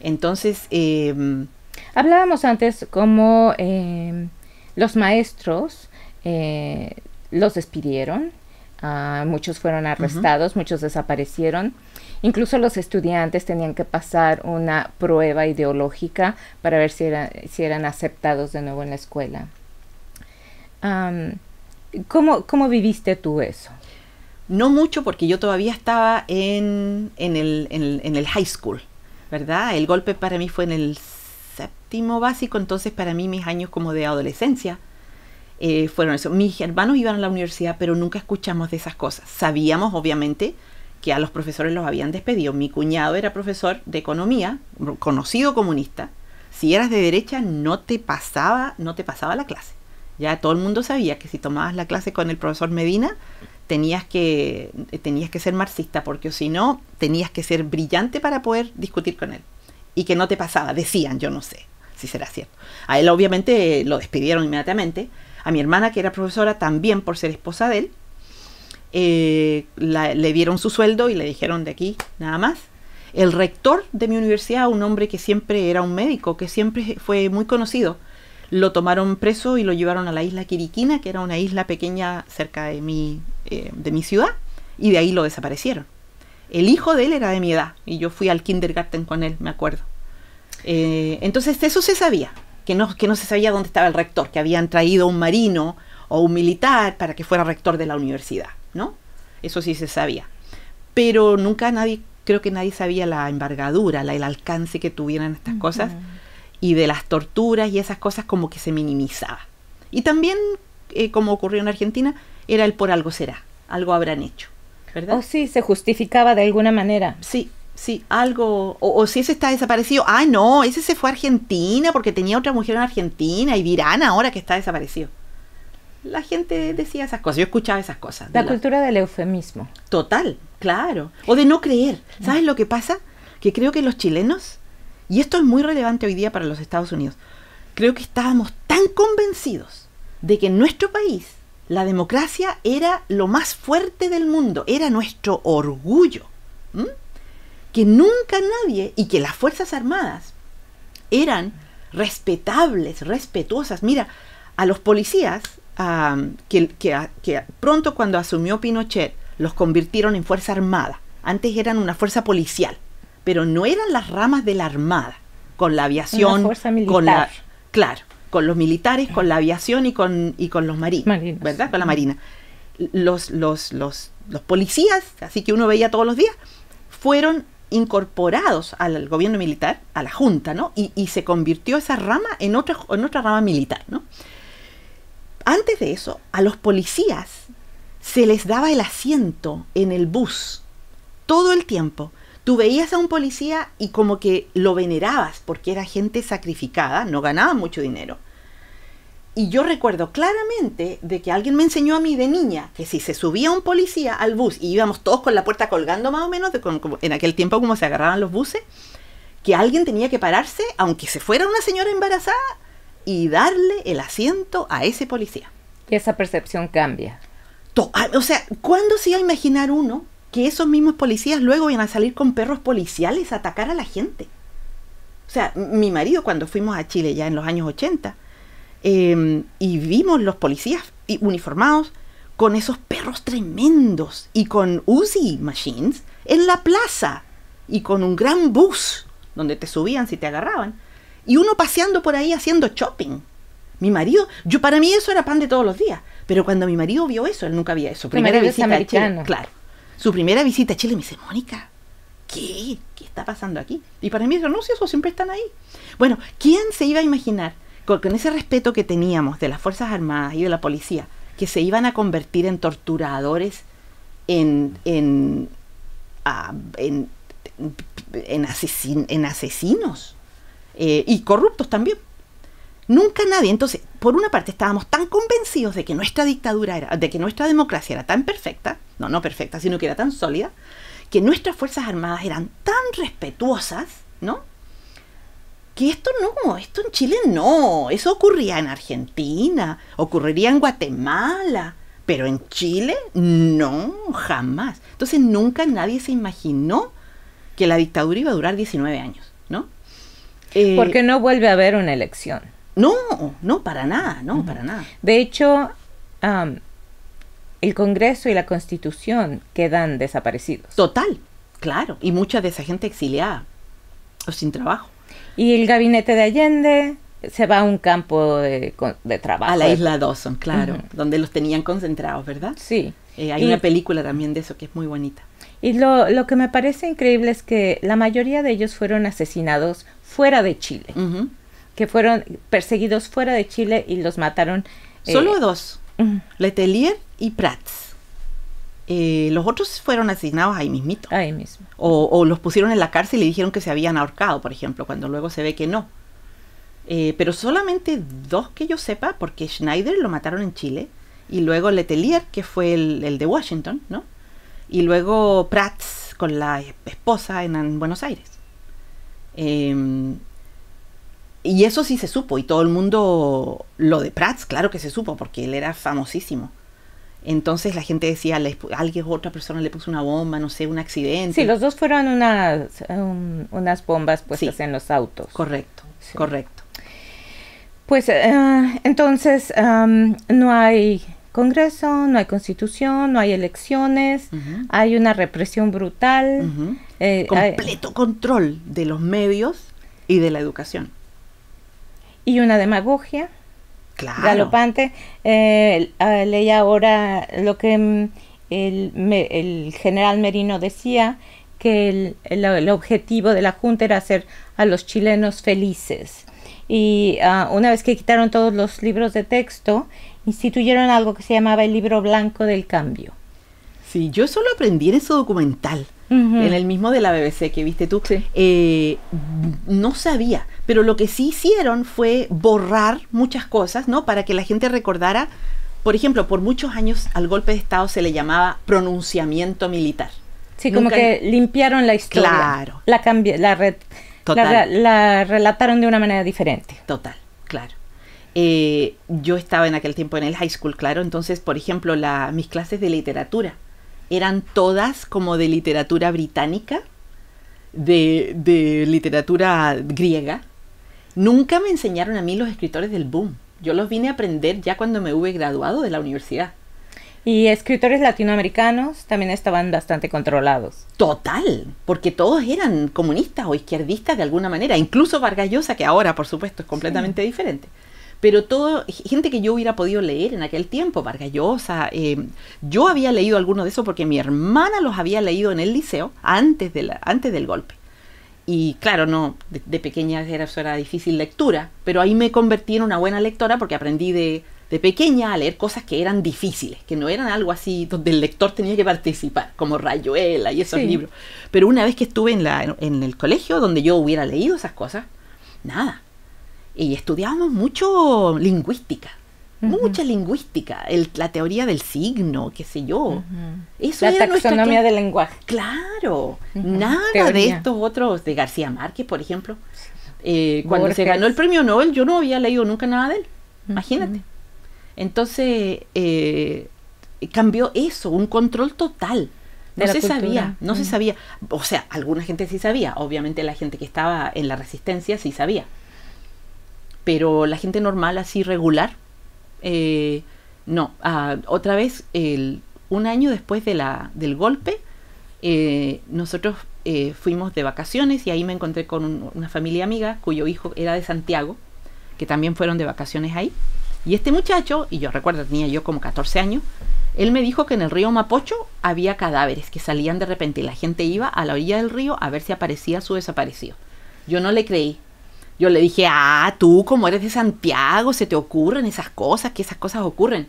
Entonces... Em, Hablábamos antes como em, los maestros eh, los despidieron Ah, muchos fueron arrestados, muchos desaparecieron. Incluso los estudiantes tenían que pasar una prueba ideológica para ver si, si eran aceptados de nuevo en la escuela. ¿cómo, viviste tú eso? No mucho porque yo todavía estaba en, en el high school, ¿verdad? El golpe para mí fue en el séptimo básico, entonces para mí mis años como de adolescencia eh, fueron eso. Mis hermanos iban a la universidad, pero nunca escuchamos de esas cosas. Sabíamos, obviamente, que a los profesores los habían despedido. Mi cuñado era profesor de economía, conocido comunista. Si eras de derecha, no te pasaba, no te pasaba la clase. Ya todo el mundo sabía que si tomabas la clase con el profesor Medina, tenías que, tenías que ser marxista, porque si no, tenías que ser brillante para poder discutir con él. Y que no te pasaba, decían, yo no sé si será cierto. A él obviamente lo despidieron inmediatamente, a mi hermana, que era profesora, también por ser esposa de él, eh, le dieron su sueldo y le dijeron de aquí nada más. El rector de mi universidad, un hombre que siempre era un médico, que siempre fue muy conocido, lo tomaron preso y lo llevaron a la isla Quiriquina, que era una isla pequeña cerca de mi, eh, de mi ciudad, y de ahí lo desaparecieron. El hijo de él era de mi edad y yo fui al kindergarten con él, me acuerdo. Eh, entonces eso se sabía, que no, se sabía dónde estaba el rector, que habían traído un marino o un militar para que fuera rector de la universidad, ¿no? Eso sí se sabía. Pero nunca nadie, creo que nadie sabía la embargadura, la, el alcance que tuvieran estas cosas y de las torturas y esas cosas como que se minimizaba. Y también, eh, como ocurrió en Argentina, era el por algo será, algo habrán hecho, ¿verdad? O oh, sí, se justificaba de alguna manera. Sí, Sí, algo, o, si ese está desaparecido, ah, no, ese se fue a Argentina porque tenía otra mujer en Argentina y Virana ahora que está desaparecido. La gente decía esas cosas, yo escuchaba esas cosas. La, cultura del eufemismo. Total, claro. O de no creer. ¿Sabes lo que pasa? Que creo que los chilenos, y esto es muy relevante hoy día para los Estados Unidos, creo que estábamos tan convencidos de que en nuestro país la democracia era lo más fuerte del mundo, era nuestro orgullo que nunca nadie y que las Fuerzas Armadas eran respetables, respetuosas. Mira, a los policías, que, pronto cuando asumió Pinochet, los convirtieron en Fuerza Armada. Antes eran una fuerza policial, pero no eran las ramas de la Armada, con la aviación, fuerza militar. con Claro, con los militares, con la aviación y con, y con los marinos, ¿verdad? Con la marina. Los, los, los policías, así que uno veía todos los días, fueron incorporados al gobierno militar, a la Junta, ¿no? Y, se convirtió esa rama en otra, en otra rama militar, ¿no? Antes de eso, a los policías se les daba el asiento en el bus todo el tiempo. Tú veías a un policía y como que lo venerabas porque era gente sacrificada, no ganaba mucho dinero, y yo recuerdo claramente de que alguien me enseñó a mí de niña que si se subía un policía al bus y íbamos todos con la puerta colgando más o menos, en aquel tiempo como se agarraban los buses, que alguien tenía que pararse, aunque se fuera una señora embarazada, y darle el asiento a ese policía. esa percepción cambia. Ah, o sea, ¿cuándo se iba a imaginar uno que esos mismos policías luego iban a salir con perros policiales a atacar a la gente? O sea, mi marido cuando fuimos a Chile ya en los años 80, Em, y vimos los policías uniformados con esos perros tremendos y con Uzi machines en la plaza y con un gran bus donde te subían si te agarraban y uno paseando por ahí haciendo shopping. Mi marido, yo para mí eso era pan de todos los días, pero cuando mi marido vio eso, él nunca había eso. Primera visita a Chile, claro. Su primera visita a Chile me dice, "Mónica, ¿qué? ¿Qué está pasando aquí?" Y para mí es no, si eso siempre están ahí. Bueno, ¿quién se iba a imaginar con, ese respeto que teníamos de las Fuerzas Armadas y de la policía, que se iban a convertir en torturadores, en, en, ah, en, asesinos eh, y corruptos también. Nunca nadie, entonces, por una parte estábamos tan convencidos de que nuestra dictadura era, de que nuestra democracia era tan perfecta, no, no perfecta, sino que era tan sólida, que nuestras Fuerzas Armadas eran tan respetuosas, ¿no? que esto no, esto en Chile no, eso ocurría en Argentina, ocurriría en Guatemala, pero en Chile no, jamás. Entonces nunca nadie se imaginó que la dictadura iba a durar 19 años, ¿no? Eh, Porque no vuelve a haber una elección. No, no, para nada, no, para nada. De hecho, el Congreso y la Constitución quedan desaparecidos. Total, claro, y mucha de esa gente exiliada o sin trabajo. Y el gabinete de Allende se va a un campo de, trabajo. A la isla Dawson, claro, donde los tenían concentrados, ¿verdad? Sí. Eh, hay una película también de eso que es muy bonita. Y lo, que me parece increíble es que la mayoría de ellos fueron asesinados fuera de Chile, que fueron perseguidos fuera de Chile y los mataron. Eh, Solo dos, Letelier y Prats. Eh, los otros fueron asignados ahí mismito. Ahí mismo. O, los pusieron en la cárcel y dijeron que se habían ahorcado, por ejemplo, cuando luego se ve que no. Eh, pero solamente dos que yo sepa, porque Schneider lo mataron en Chile, y luego Letelier, que fue el, de Washington, ¿no? Y luego Prats con la esposa en, Buenos Aires. Em, y eso sí se supo, y todo el mundo, lo de Prats, claro que se supo, porque él era famosísimo. Entonces la gente decía, alguien alguien, otra persona le puso una bomba, no sé, un accidente. Sí, los dos fueron unas, um, unas bombas puestas en los autos. Correcto, correcto. Pues eh, entonces um, no hay Congreso, no hay constitución, no hay elecciones, hay una represión brutal. Eh, Completo control de los medios y de la educación. Y una demagogia galopante. Eh, ah, ahora lo que mm, el, general Merino decía, que el, objetivo de la Junta era hacer a los chilenos felices. Y ah, una vez que quitaron todos los libros de texto, instituyeron algo que se llamaba el libro blanco del cambio. Sí, yo solo aprendí en ese documental en el mismo de la BBC que viste tú, eh, no sabía, pero lo que sí hicieron fue borrar muchas cosas, ¿no? Para que la gente recordara, por ejemplo, por muchos años al golpe de Estado se le llamaba pronunciamiento militar. Sí, como que limpiaron la historia. Claro. La, la, la, relataron de una manera diferente. Total, claro. Eh, yo estaba en aquel tiempo en el high school, claro, entonces, por ejemplo, mis clases de literatura eran todas como de literatura británica, de, literatura griega. Nunca me enseñaron a mí los escritores del boom. Yo los vine a aprender ya cuando me hube graduado de la universidad. Y escritores latinoamericanos también estaban bastante controlados. Total, porque todos eran comunistas o izquierdistas de alguna manera, incluso Vargas Llosa, que ahora por supuesto es completamente diferente pero todo, gente que yo hubiera podido leer en aquel tiempo, Vargas Llosa, eh, yo había leído algunos de esos porque mi hermana los había leído en el liceo antes, de antes del golpe. Y claro, no, de, pequeña era, era, difícil lectura, pero ahí me convertí en una buena lectora porque aprendí de, pequeña a leer cosas que eran difíciles, que no eran algo así donde el lector tenía que participar, como Rayuela y esos libros. Pero una vez que estuve en, la, en el colegio donde yo hubiera leído esas cosas, nada, y estudiábamos mucho lingüística. Mucha lingüística, la teoría del signo, qué sé yo. Eso la taxonomía del lenguaje. Claro, nada de estos otros, de García Márquez, por ejemplo. Eh, cuando se ganó el premio Nobel, yo no había leído nunca nada de él. Imagínate. Entonces, eh, cambió eso, un control total. No se sabía, no se sabía. O sea, alguna gente sí sabía. Obviamente la gente que estaba en la resistencia sí sabía pero la gente normal, así regular, eh, no. Ah, otra vez, un año después de la, del golpe, eh, nosotros eh, fuimos de vacaciones y ahí me encontré con una familia amiga cuyo hijo era de Santiago, que también fueron de vacaciones ahí. Y este muchacho, y yo recuerdo, tenía yo como 14 años, él me dijo que en el río Mapocho había cadáveres que salían de repente y la gente iba a la orilla del río a ver si aparecía su desaparecido. Yo no le creí, yo le dije, ah, tú como eres de Santiago, se te ocurren esas cosas, que esas cosas ocurren.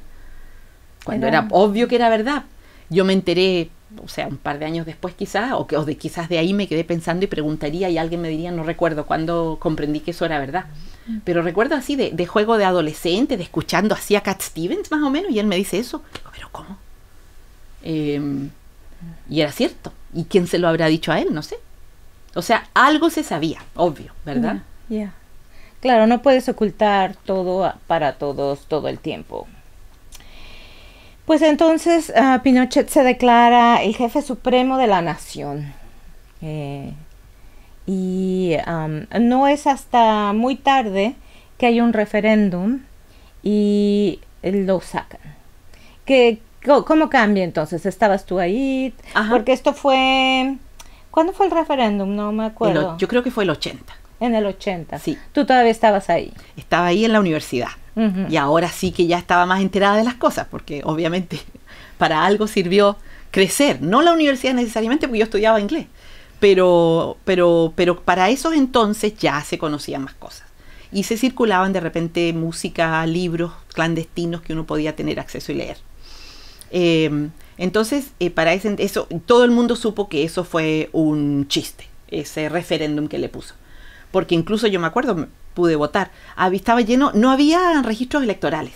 Cuando era, obvio que era verdad. Yo me enteré, o sea, un par de años después quizás, o, de, quizás de ahí me quedé pensando y preguntaría y alguien me diría, no recuerdo cuándo comprendí que eso era verdad. Mm. Pero recuerdo así de, juego de adolescente, de escuchando así a Cat Stevens más o menos, y él me dice eso. Digo, pero ¿cómo? Em, y era cierto. ¿Y quién se lo habrá dicho a él? No sé. O sea, algo se sabía, obvio, ¿verdad? Ya. Claro, no puedes ocultar todo para todos todo el tiempo. Pues entonces ah, Pinochet se declara el jefe supremo de la nación. Eh, y no es hasta muy tarde que hay un referéndum y lo sacan. ¿Qué, ¿Cómo cambia entonces? ¿Estabas tú ahí? Porque esto fue... ¿Cuándo fue el referéndum? No me acuerdo. yo creo que fue el 80. En el 80. Sí. Tú todavía estabas ahí. Estaba ahí en la universidad. Y ahora sí que ya estaba más enterada de las cosas, porque obviamente [laughs] para algo sirvió crecer. No la universidad necesariamente, porque yo estudiaba inglés. Pero, pero, pero para esos entonces ya se conocían más cosas. Y se circulaban de repente música, libros clandestinos que uno podía tener acceso y leer. Em, entonces, eh, para eso, todo el mundo supo que eso fue un chiste, ese referéndum que le puso porque incluso yo me acuerdo, pude votar, estaba lleno, no había registros electorales.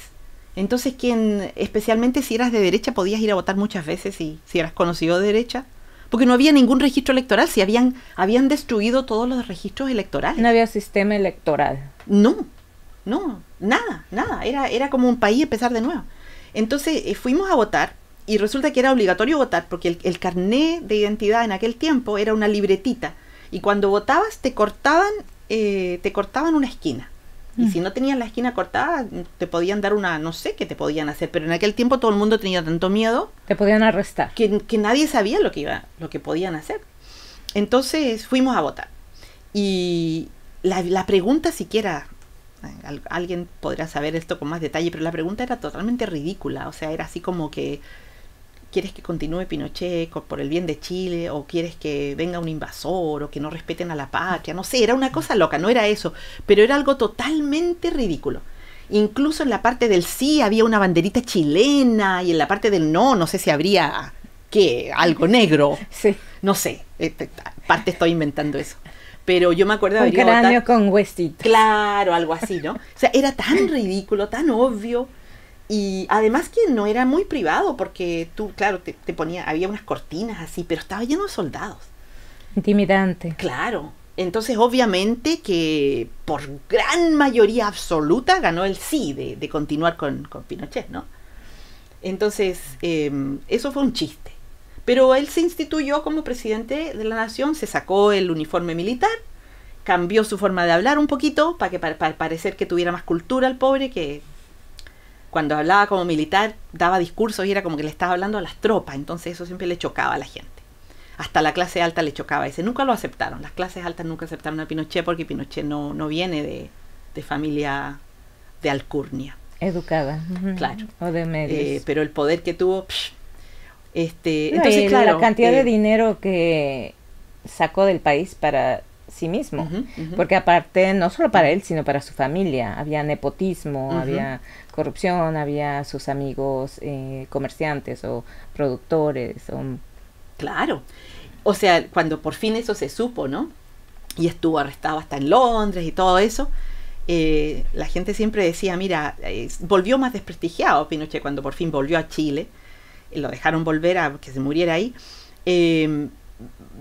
Entonces, quien, especialmente si eras de derecha, podías ir a votar muchas veces y si eras conocido de derecha, porque no había ningún registro electoral, si habían, habían destruido todos los registros electorales. No había sistema electoral. No, no, nada, nada. Era, era como un país empezar de nuevo. Entonces eh, fuimos a votar y resulta que era obligatorio votar porque el, el carné de identidad en aquel tiempo era una libretita y cuando votabas te cortaban, eh, te cortaban una esquina. Y mm. si no tenías la esquina cortada, te podían dar una, no sé qué te podían hacer, pero en aquel tiempo todo el mundo tenía tanto miedo. Te podían arrestar. Que, nadie sabía lo que, iba, lo que podían hacer. Entonces fuimos a votar. Y la, pregunta siquiera, eh, alguien podrá saber esto con más detalle, pero la pregunta era totalmente ridícula. O sea, era así como que ¿Quieres que continúe Pinochet por el bien de Chile? ¿O quieres que venga un invasor? ¿O que no respeten a la patria? No sé, era una cosa loca, no era eso, pero era algo totalmente ridículo. Incluso en la parte del sí había una banderita chilena y en la parte del no, no sé si habría, ¿qué? Algo negro. No sé, eh, eh, parte estoy inventando eso pero yo me acuerdo de un cráneo con huesitos. Claro, algo así, ¿no? O sea, era tan ridículo, tan obvio. Y además que no era muy privado, porque tú, claro, te, ponía, había unas cortinas así, pero estaba lleno de soldados. Intimidante. Claro. Entonces, obviamente que por gran mayoría absoluta ganó el sí de, continuar con, Pinochet, ¿no? Entonces, em, eso fue un chiste. Pero él se instituyó como presidente de la nación, se sacó el uniforme militar, cambió su forma de hablar un poquito para, que, para parecer que tuviera más cultura el pobre, que cuando hablaba como militar, daba discursos y era como que le estaba hablando a las tropas, entonces eso siempre le chocaba a la gente. Hasta la clase alta le chocaba ese. Nunca lo aceptaron. Las clases altas nunca aceptaron a Pinochet porque Pinochet no, no viene de, familia de alcurnia. Educada. Claro. O de medios. Eh, pero el poder que tuvo. este, entonces, claro. La cantidad de eh, dinero que sacó del país para sí mismo, porque aparte, no solo para él, sino para su familia, había nepotismo, había corrupción, había sus amigos eh, comerciantes o productores. son Claro, o sea, cuando por fin eso se supo, ¿no? Y estuvo arrestado hasta en Londres y todo eso. Eh, la gente siempre decía, mira, volvió más desprestigiado Pinochet cuando por fin volvió a Chile, lo dejaron volver a que se muriera ahí. Em,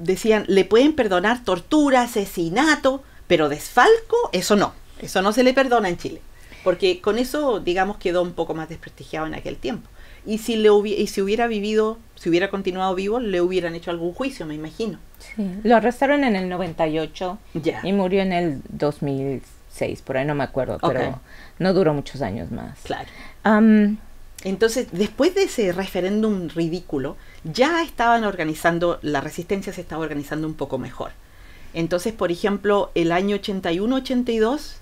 decían, le pueden perdonar tortura, asesinato, pero desfalco, eso no, eso no se le perdona en Chile, porque con eso, digamos, quedó un poco más desprestigiado en aquel tiempo. Y si, le si hubiera vivido, si hubiera continuado vivo, le hubieran hecho algún juicio, me imagino. Sí. Lo arrestaron en el 98 y murió en el 2006, por ahí no me acuerdo, pero no duró muchos años más. Claro. Entonces, después de ese referéndum ridículo, ya estaban organizando, la resistencia se estaba organizando un poco mejor. Entonces, por ejemplo, el año 81-82,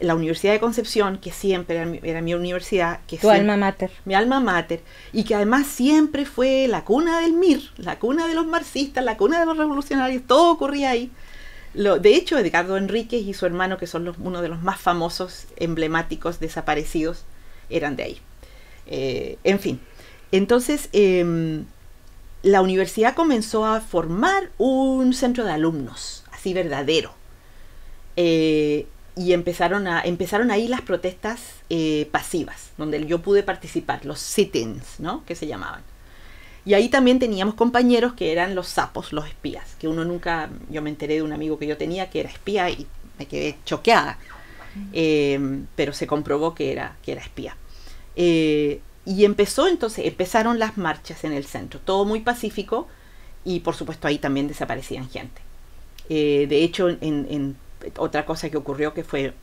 la Universidad de Concepción, que siempre era mi, universidad, que tu alma mater. Mi alma mater, y que además siempre fue la cuna del MIR, la cuna de los marxistas, la cuna de los revolucionarios, todo ocurría ahí. de hecho, Edgardo Enríquez y su hermano, que son uno de los más famosos, emblemáticos, desaparecidos, eran de ahí. Eh, en fin, entonces... Em, la universidad comenzó a formar un centro de alumnos, así verdadero. Eh, y empezaron, a, empezaron ahí las protestas eh, pasivas, donde yo pude participar, los sit-ins, ¿no? Que se llamaban. Y ahí también teníamos compañeros que eran los sapos, los espías, que uno nunca, yo me enteré de un amigo que yo tenía que era espía y me quedé choqueada, eh, pero se comprobó que era, que era espía. Y empezó entonces, empezaron las marchas en el centro, todo muy pacífico y por supuesto ahí también desaparecían gente. Eh, de hecho, en, otra cosa que ocurrió que fue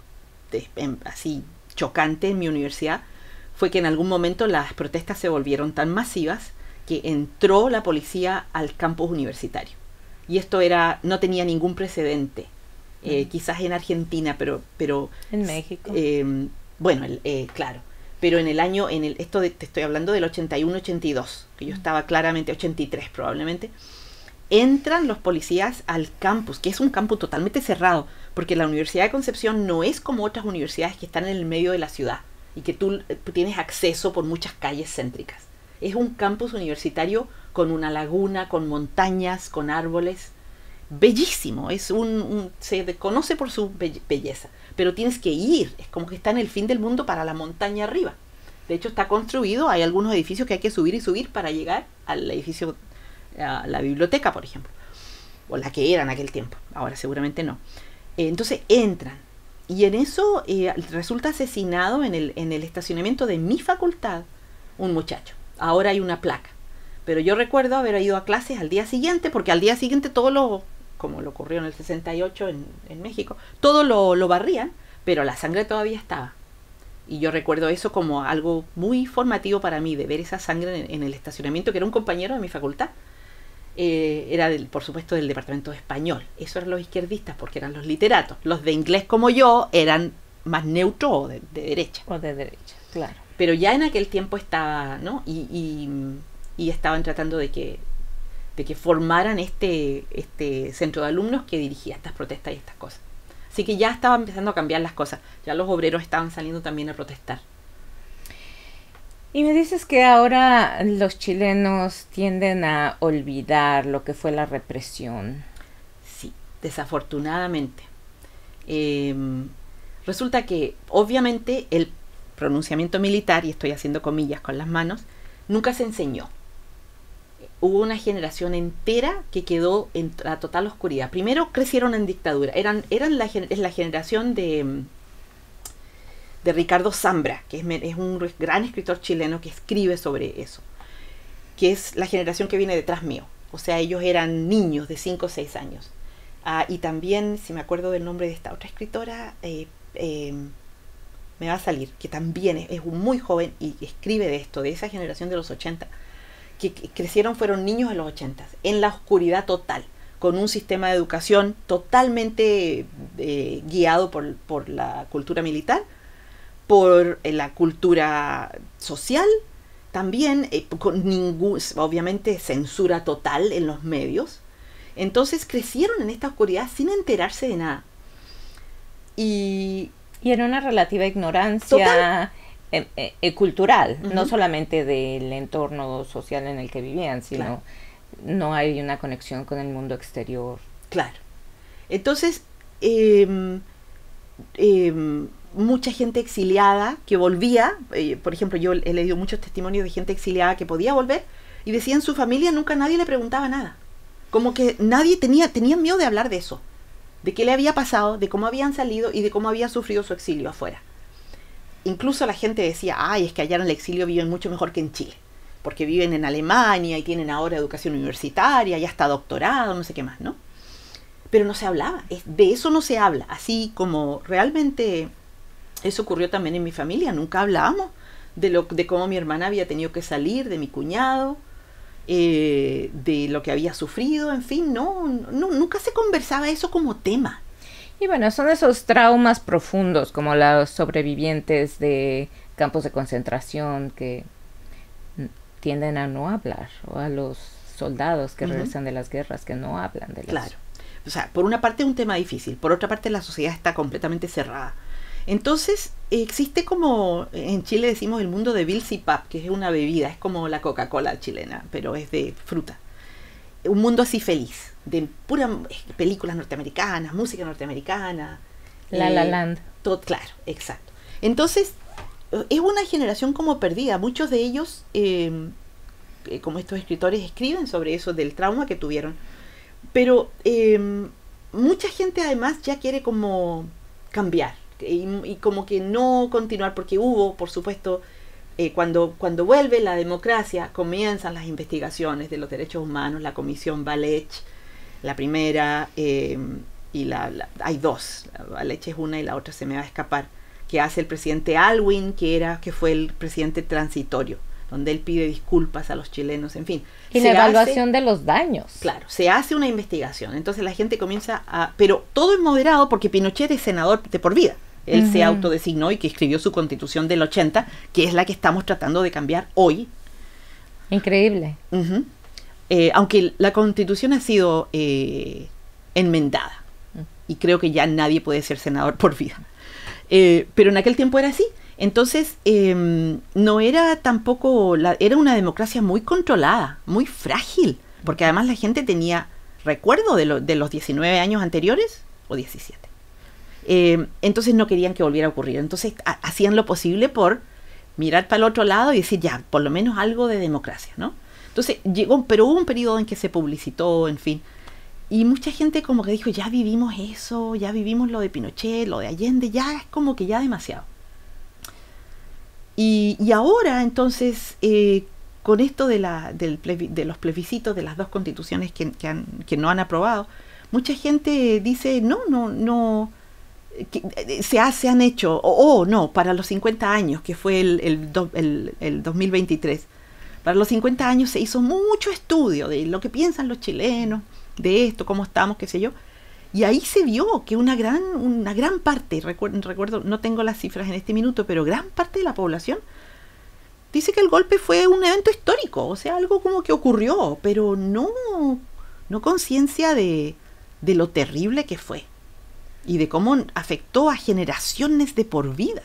así chocante en mi universidad fue que en algún momento las protestas se volvieron tan masivas que entró la policía al campus universitario. Y esto era no tenía ningún precedente, eh, mm. quizás en Argentina, pero... pero en México. Eh, bueno, claro pero en el año, en el, esto te estoy hablando del 81-82, que yo estaba claramente, 83 probablemente, entran los policías al campus, que es un campus totalmente cerrado, porque la Universidad de Concepción no es como otras universidades que están en el medio de la ciudad y que tú eh, tienes acceso por muchas calles céntricas. Es un campus universitario con una laguna, con montañas, con árboles. Bellísimo, es se conoce por su belleza pero tienes que ir. Es como que está en el fin del mundo para la montaña arriba. De hecho, está construido, hay algunos edificios que hay que subir y subir para llegar al edificio, a la biblioteca, por ejemplo, o la que era en aquel tiempo, ahora seguramente no. Eh, entonces entran, y en eso eh, resulta asesinado en el, en el estacionamiento de mi facultad un muchacho. Ahora hay una placa. Pero yo recuerdo haber ido a clases al día siguiente, porque al día siguiente todos los como lo ocurrió en el 68 en, en México, todo lo, lo barrían, pero la sangre todavía estaba. Y yo recuerdo eso como algo muy formativo para mí, de ver esa sangre en, el estacionamiento, que era un compañero de mi facultad. Eh, era, del, por supuesto, del departamento de español. Eso eran los izquierdistas, porque eran los literatos. Los de inglés como yo eran más neutros o de, derecha. O de derecha, claro. Pero ya en aquel tiempo estaba, ¿no? y estaban tratando de que que formaran este, este centro de alumnos que dirigía estas protestas y estas cosas. Así que ya estaba empezando a cambiar las cosas, ya los obreros estaban saliendo también a protestar. Y me dices que ahora los chilenos tienden a olvidar lo que fue la represión. Sí, desafortunadamente. Em, resulta que obviamente el pronunciamiento militar, y estoy haciendo comillas con las manos, nunca se enseñó hubo una generación entera que quedó en la total oscuridad. Primero crecieron en dictadura, eran, la, es la generación de, de Ricardo Zambra, que es, un gran escritor chileno que escribe sobre eso, que es la generación que viene detrás mío. O sea, ellos eran niños de 5 o 6 años. Ah, y también, si me acuerdo del nombre de esta otra escritora, eh, em, me va a salir, que también es, es muy joven y escribe de esto, de esa generación de los 80 que crecieron fueron niños de los 80, en la oscuridad total, con un sistema de educación totalmente eh, guiado por, la cultura militar, por eh, la cultura social, también eh, con ningún, obviamente, censura total en los medios. Entonces crecieron en esta oscuridad sin enterarse de nada. Y, y era una relativa ignorancia. Em, eh, eh, cultural, no solamente del entorno social en el que vivían, sino no hay una conexión con el mundo exterior. Claro. Entonces, em, em, mucha gente exiliada que volvía, eh, por ejemplo, yo he leído muchos testimonios de gente exiliada que podía volver y decían su familia nunca nadie le preguntaba nada. Como que nadie tenía, tenía miedo de hablar de eso, de qué le había pasado, de cómo habían salido y de cómo había sufrido su exilio afuera incluso la gente decía, ay, es que allá en el exilio viven mucho mejor que en Chile, porque viven en Alemania y tienen ahora educación universitaria ya está doctorado, no sé qué más, ¿no? Pero no se hablaba, de eso no se habla, así como realmente eso ocurrió también en mi familia, nunca hablábamos de, lo, de cómo mi hermana había tenido que salir, de mi cuñado, eh, de lo que había sufrido, en fin, no, nunca se conversaba eso como tema. Y bueno, son esos traumas profundos como los sobrevivientes de campos de concentración que tienden a no hablar, o a los soldados que regresan de las guerras que no hablan de las... Claro. O sea, por una parte es un tema difícil, por otra parte la sociedad está completamente cerrada. Entonces, existe como, en Chile decimos el mundo de Pap, que es una bebida, es como la Coca-Cola chilena, pero es de fruta. Un mundo así feliz, de pura películas norteamericanas, música norteamericana. La La eh, Land. Todo, claro, exacto. Entonces, eh, es una generación como perdida. Muchos de ellos, em, eh, como estos escritores, escriben sobre eso, del trauma que tuvieron. Pero em, mucha gente además ya quiere como cambiar y, como que no continuar, porque hubo, por supuesto, cuando, cuando vuelve la democracia, comienzan las investigaciones de los derechos humanos, la comisión Valech, la primera, eh, y la, hay dos, la leche es una y la otra se me va a escapar, que hace el presidente Alwin, que, era, que fue el presidente transitorio donde él pide disculpas a los chilenos, en fin. Y la evaluación de los daños. Claro, se hace una investigación. Entonces la gente comienza a... Pero todo es moderado porque Pinochet es senador de por vida. Él se autodesignó y que escribió su constitución del 80, que es la que estamos tratando de cambiar hoy. Increíble. Eh, aunque la constitución ha sido eh, enmendada, y creo que ya nadie puede ser senador por vida, eh, pero en aquel tiempo era así. Entonces, em, no era tampoco, era una democracia muy controlada, muy frágil, porque además la gente tenía recuerdo de, los 19 años anteriores o 17. entonces no querían que volviera a ocurrir. Entonces hacían lo posible por mirar para el otro lado y decir, ya, por lo menos algo de democracia, ¿no? Entonces llegó, pero hubo un periodo en que se publicitó, en fin. Y mucha gente como que dijo, ya vivimos eso, ya vivimos lo de Pinochet, lo de Allende, ya es como que ya demasiado. Y, ahora entonces, eh, con esto de, la, del de los plebiscitos de las dos constituciones que, no han aprobado, mucha gente dice, no, no, no, eh, se, han hecho, o oh, no, para los 50 años, que fue el, el 2023 para los 50 años se hizo mucho estudio de lo que piensan los chilenos, de esto, cómo estamos, qué sé yo. Y ahí se vio que una gran, una gran parte, recuerdo, no tengo las cifras en este minuto, pero gran parte de la población dice que el golpe fue un evento histórico, o sea, algo como que ocurrió, pero no, no conciencia de, de lo terrible que fue y de cómo afectó a generaciones de por vida.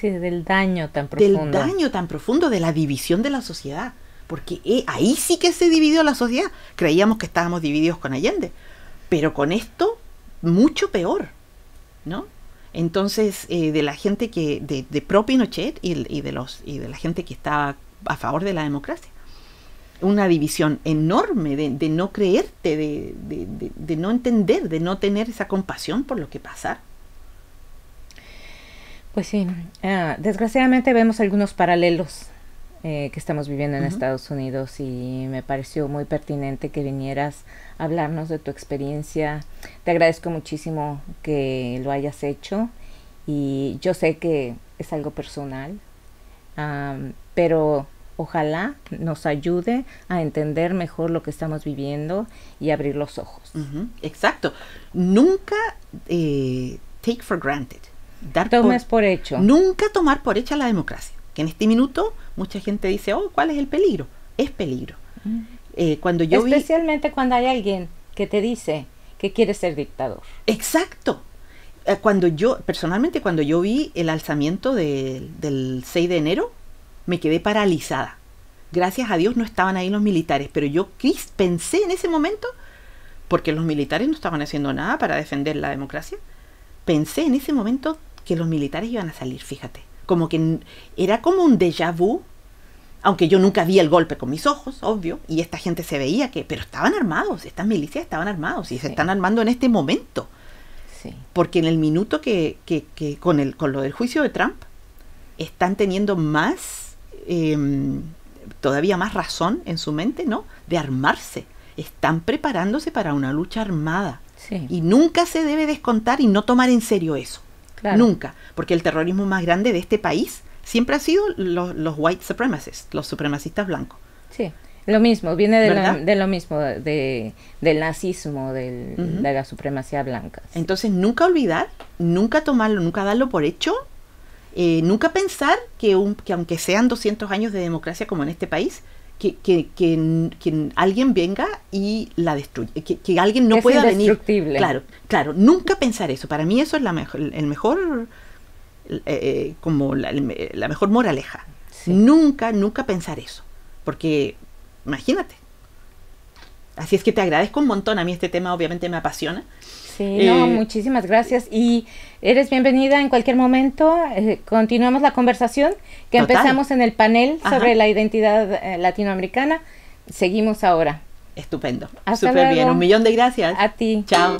Sí, del daño tan profundo. Del daño tan profundo de la división de la sociedad. Porque eh, ahí sí que se dividió la sociedad. Creíamos que estábamos divididos con Allende. Pero con esto, mucho peor. ¿No? Entonces, eh, de la gente que, de, de pro y, de los, y de la gente que estaba a favor de la democracia. Una división enorme de, no creerte, de, de, no entender, de no tener esa compasión por lo que pasar pues sí, ah, desgraciadamente vemos algunos paralelos eh, que estamos viviendo en Estados Unidos y me pareció muy pertinente que vinieras a hablarnos de tu experiencia. Te agradezco muchísimo que lo hayas hecho y yo sé que es algo personal, pero ojalá nos ayude a entender mejor lo que estamos viviendo y abrir los ojos. Exacto. Nunca eh, take for granted Tomes por, hecho. Nunca tomar por hecha la democracia. Que en este minuto mucha gente dice, oh, ¿cuál es el peligro? Es peligro. Mm. Eh, cuando yo Especialmente cuando hay alguien que te dice que quiere ser dictador. Exacto. Eh, cuando yo, personalmente, cuando yo vi el alzamiento del 6 de enero, me quedé paralizada. Gracias a Dios no estaban ahí los militares, pero yo pensé en ese momento, porque los militares no estaban haciendo nada para defender la democracia, pensé en ese momento que los militares iban a salir, fíjate. Como que era como un déjà vu, aunque yo nunca vi el golpe con mis ojos, obvio, y esta gente se veía que, pero estaban armados, estas milicias estaban armados y se están armando en este momento. Porque en el minuto que, que, que, con, el, con lo del juicio de Trump, están teniendo más, em, todavía más razón en su mente, ¿no? De armarse. Están preparándose para una lucha armada. Y nunca se debe descontar y no tomar en serio eso. Nunca. Porque el terrorismo más grande de este país siempre ha sido los, white supremacists, los supremacistas blancos. Sí, lo mismo, viene de, lo mismo, del nazismo, de la supremacía blanca. Entonces, nunca olvidar, nunca tomarlo, nunca darlo por hecho, eh, nunca pensar que, que aunque sean 200 años de democracia como en este país, que, que, que, alguien venga y la destruya, que, alguien no pueda venir. Claro, claro, nunca pensar eso. Para mí eso es la mejor, el mejor, eh, eh, como la, mejor moraleja. Nunca, nunca pensar eso. Porque, imagínate. Así es que te agradezco un montón. A mí este tema obviamente me apasiona. Sí, eh, no, muchísimas gracias. Y eres bienvenida en cualquier momento. Eh, continuamos la conversación que empezamos en el panel sobre la identidad eh, latinoamericana. Seguimos ahora. Estupendo. Súper bien. Un millón de gracias. A ti. Chao.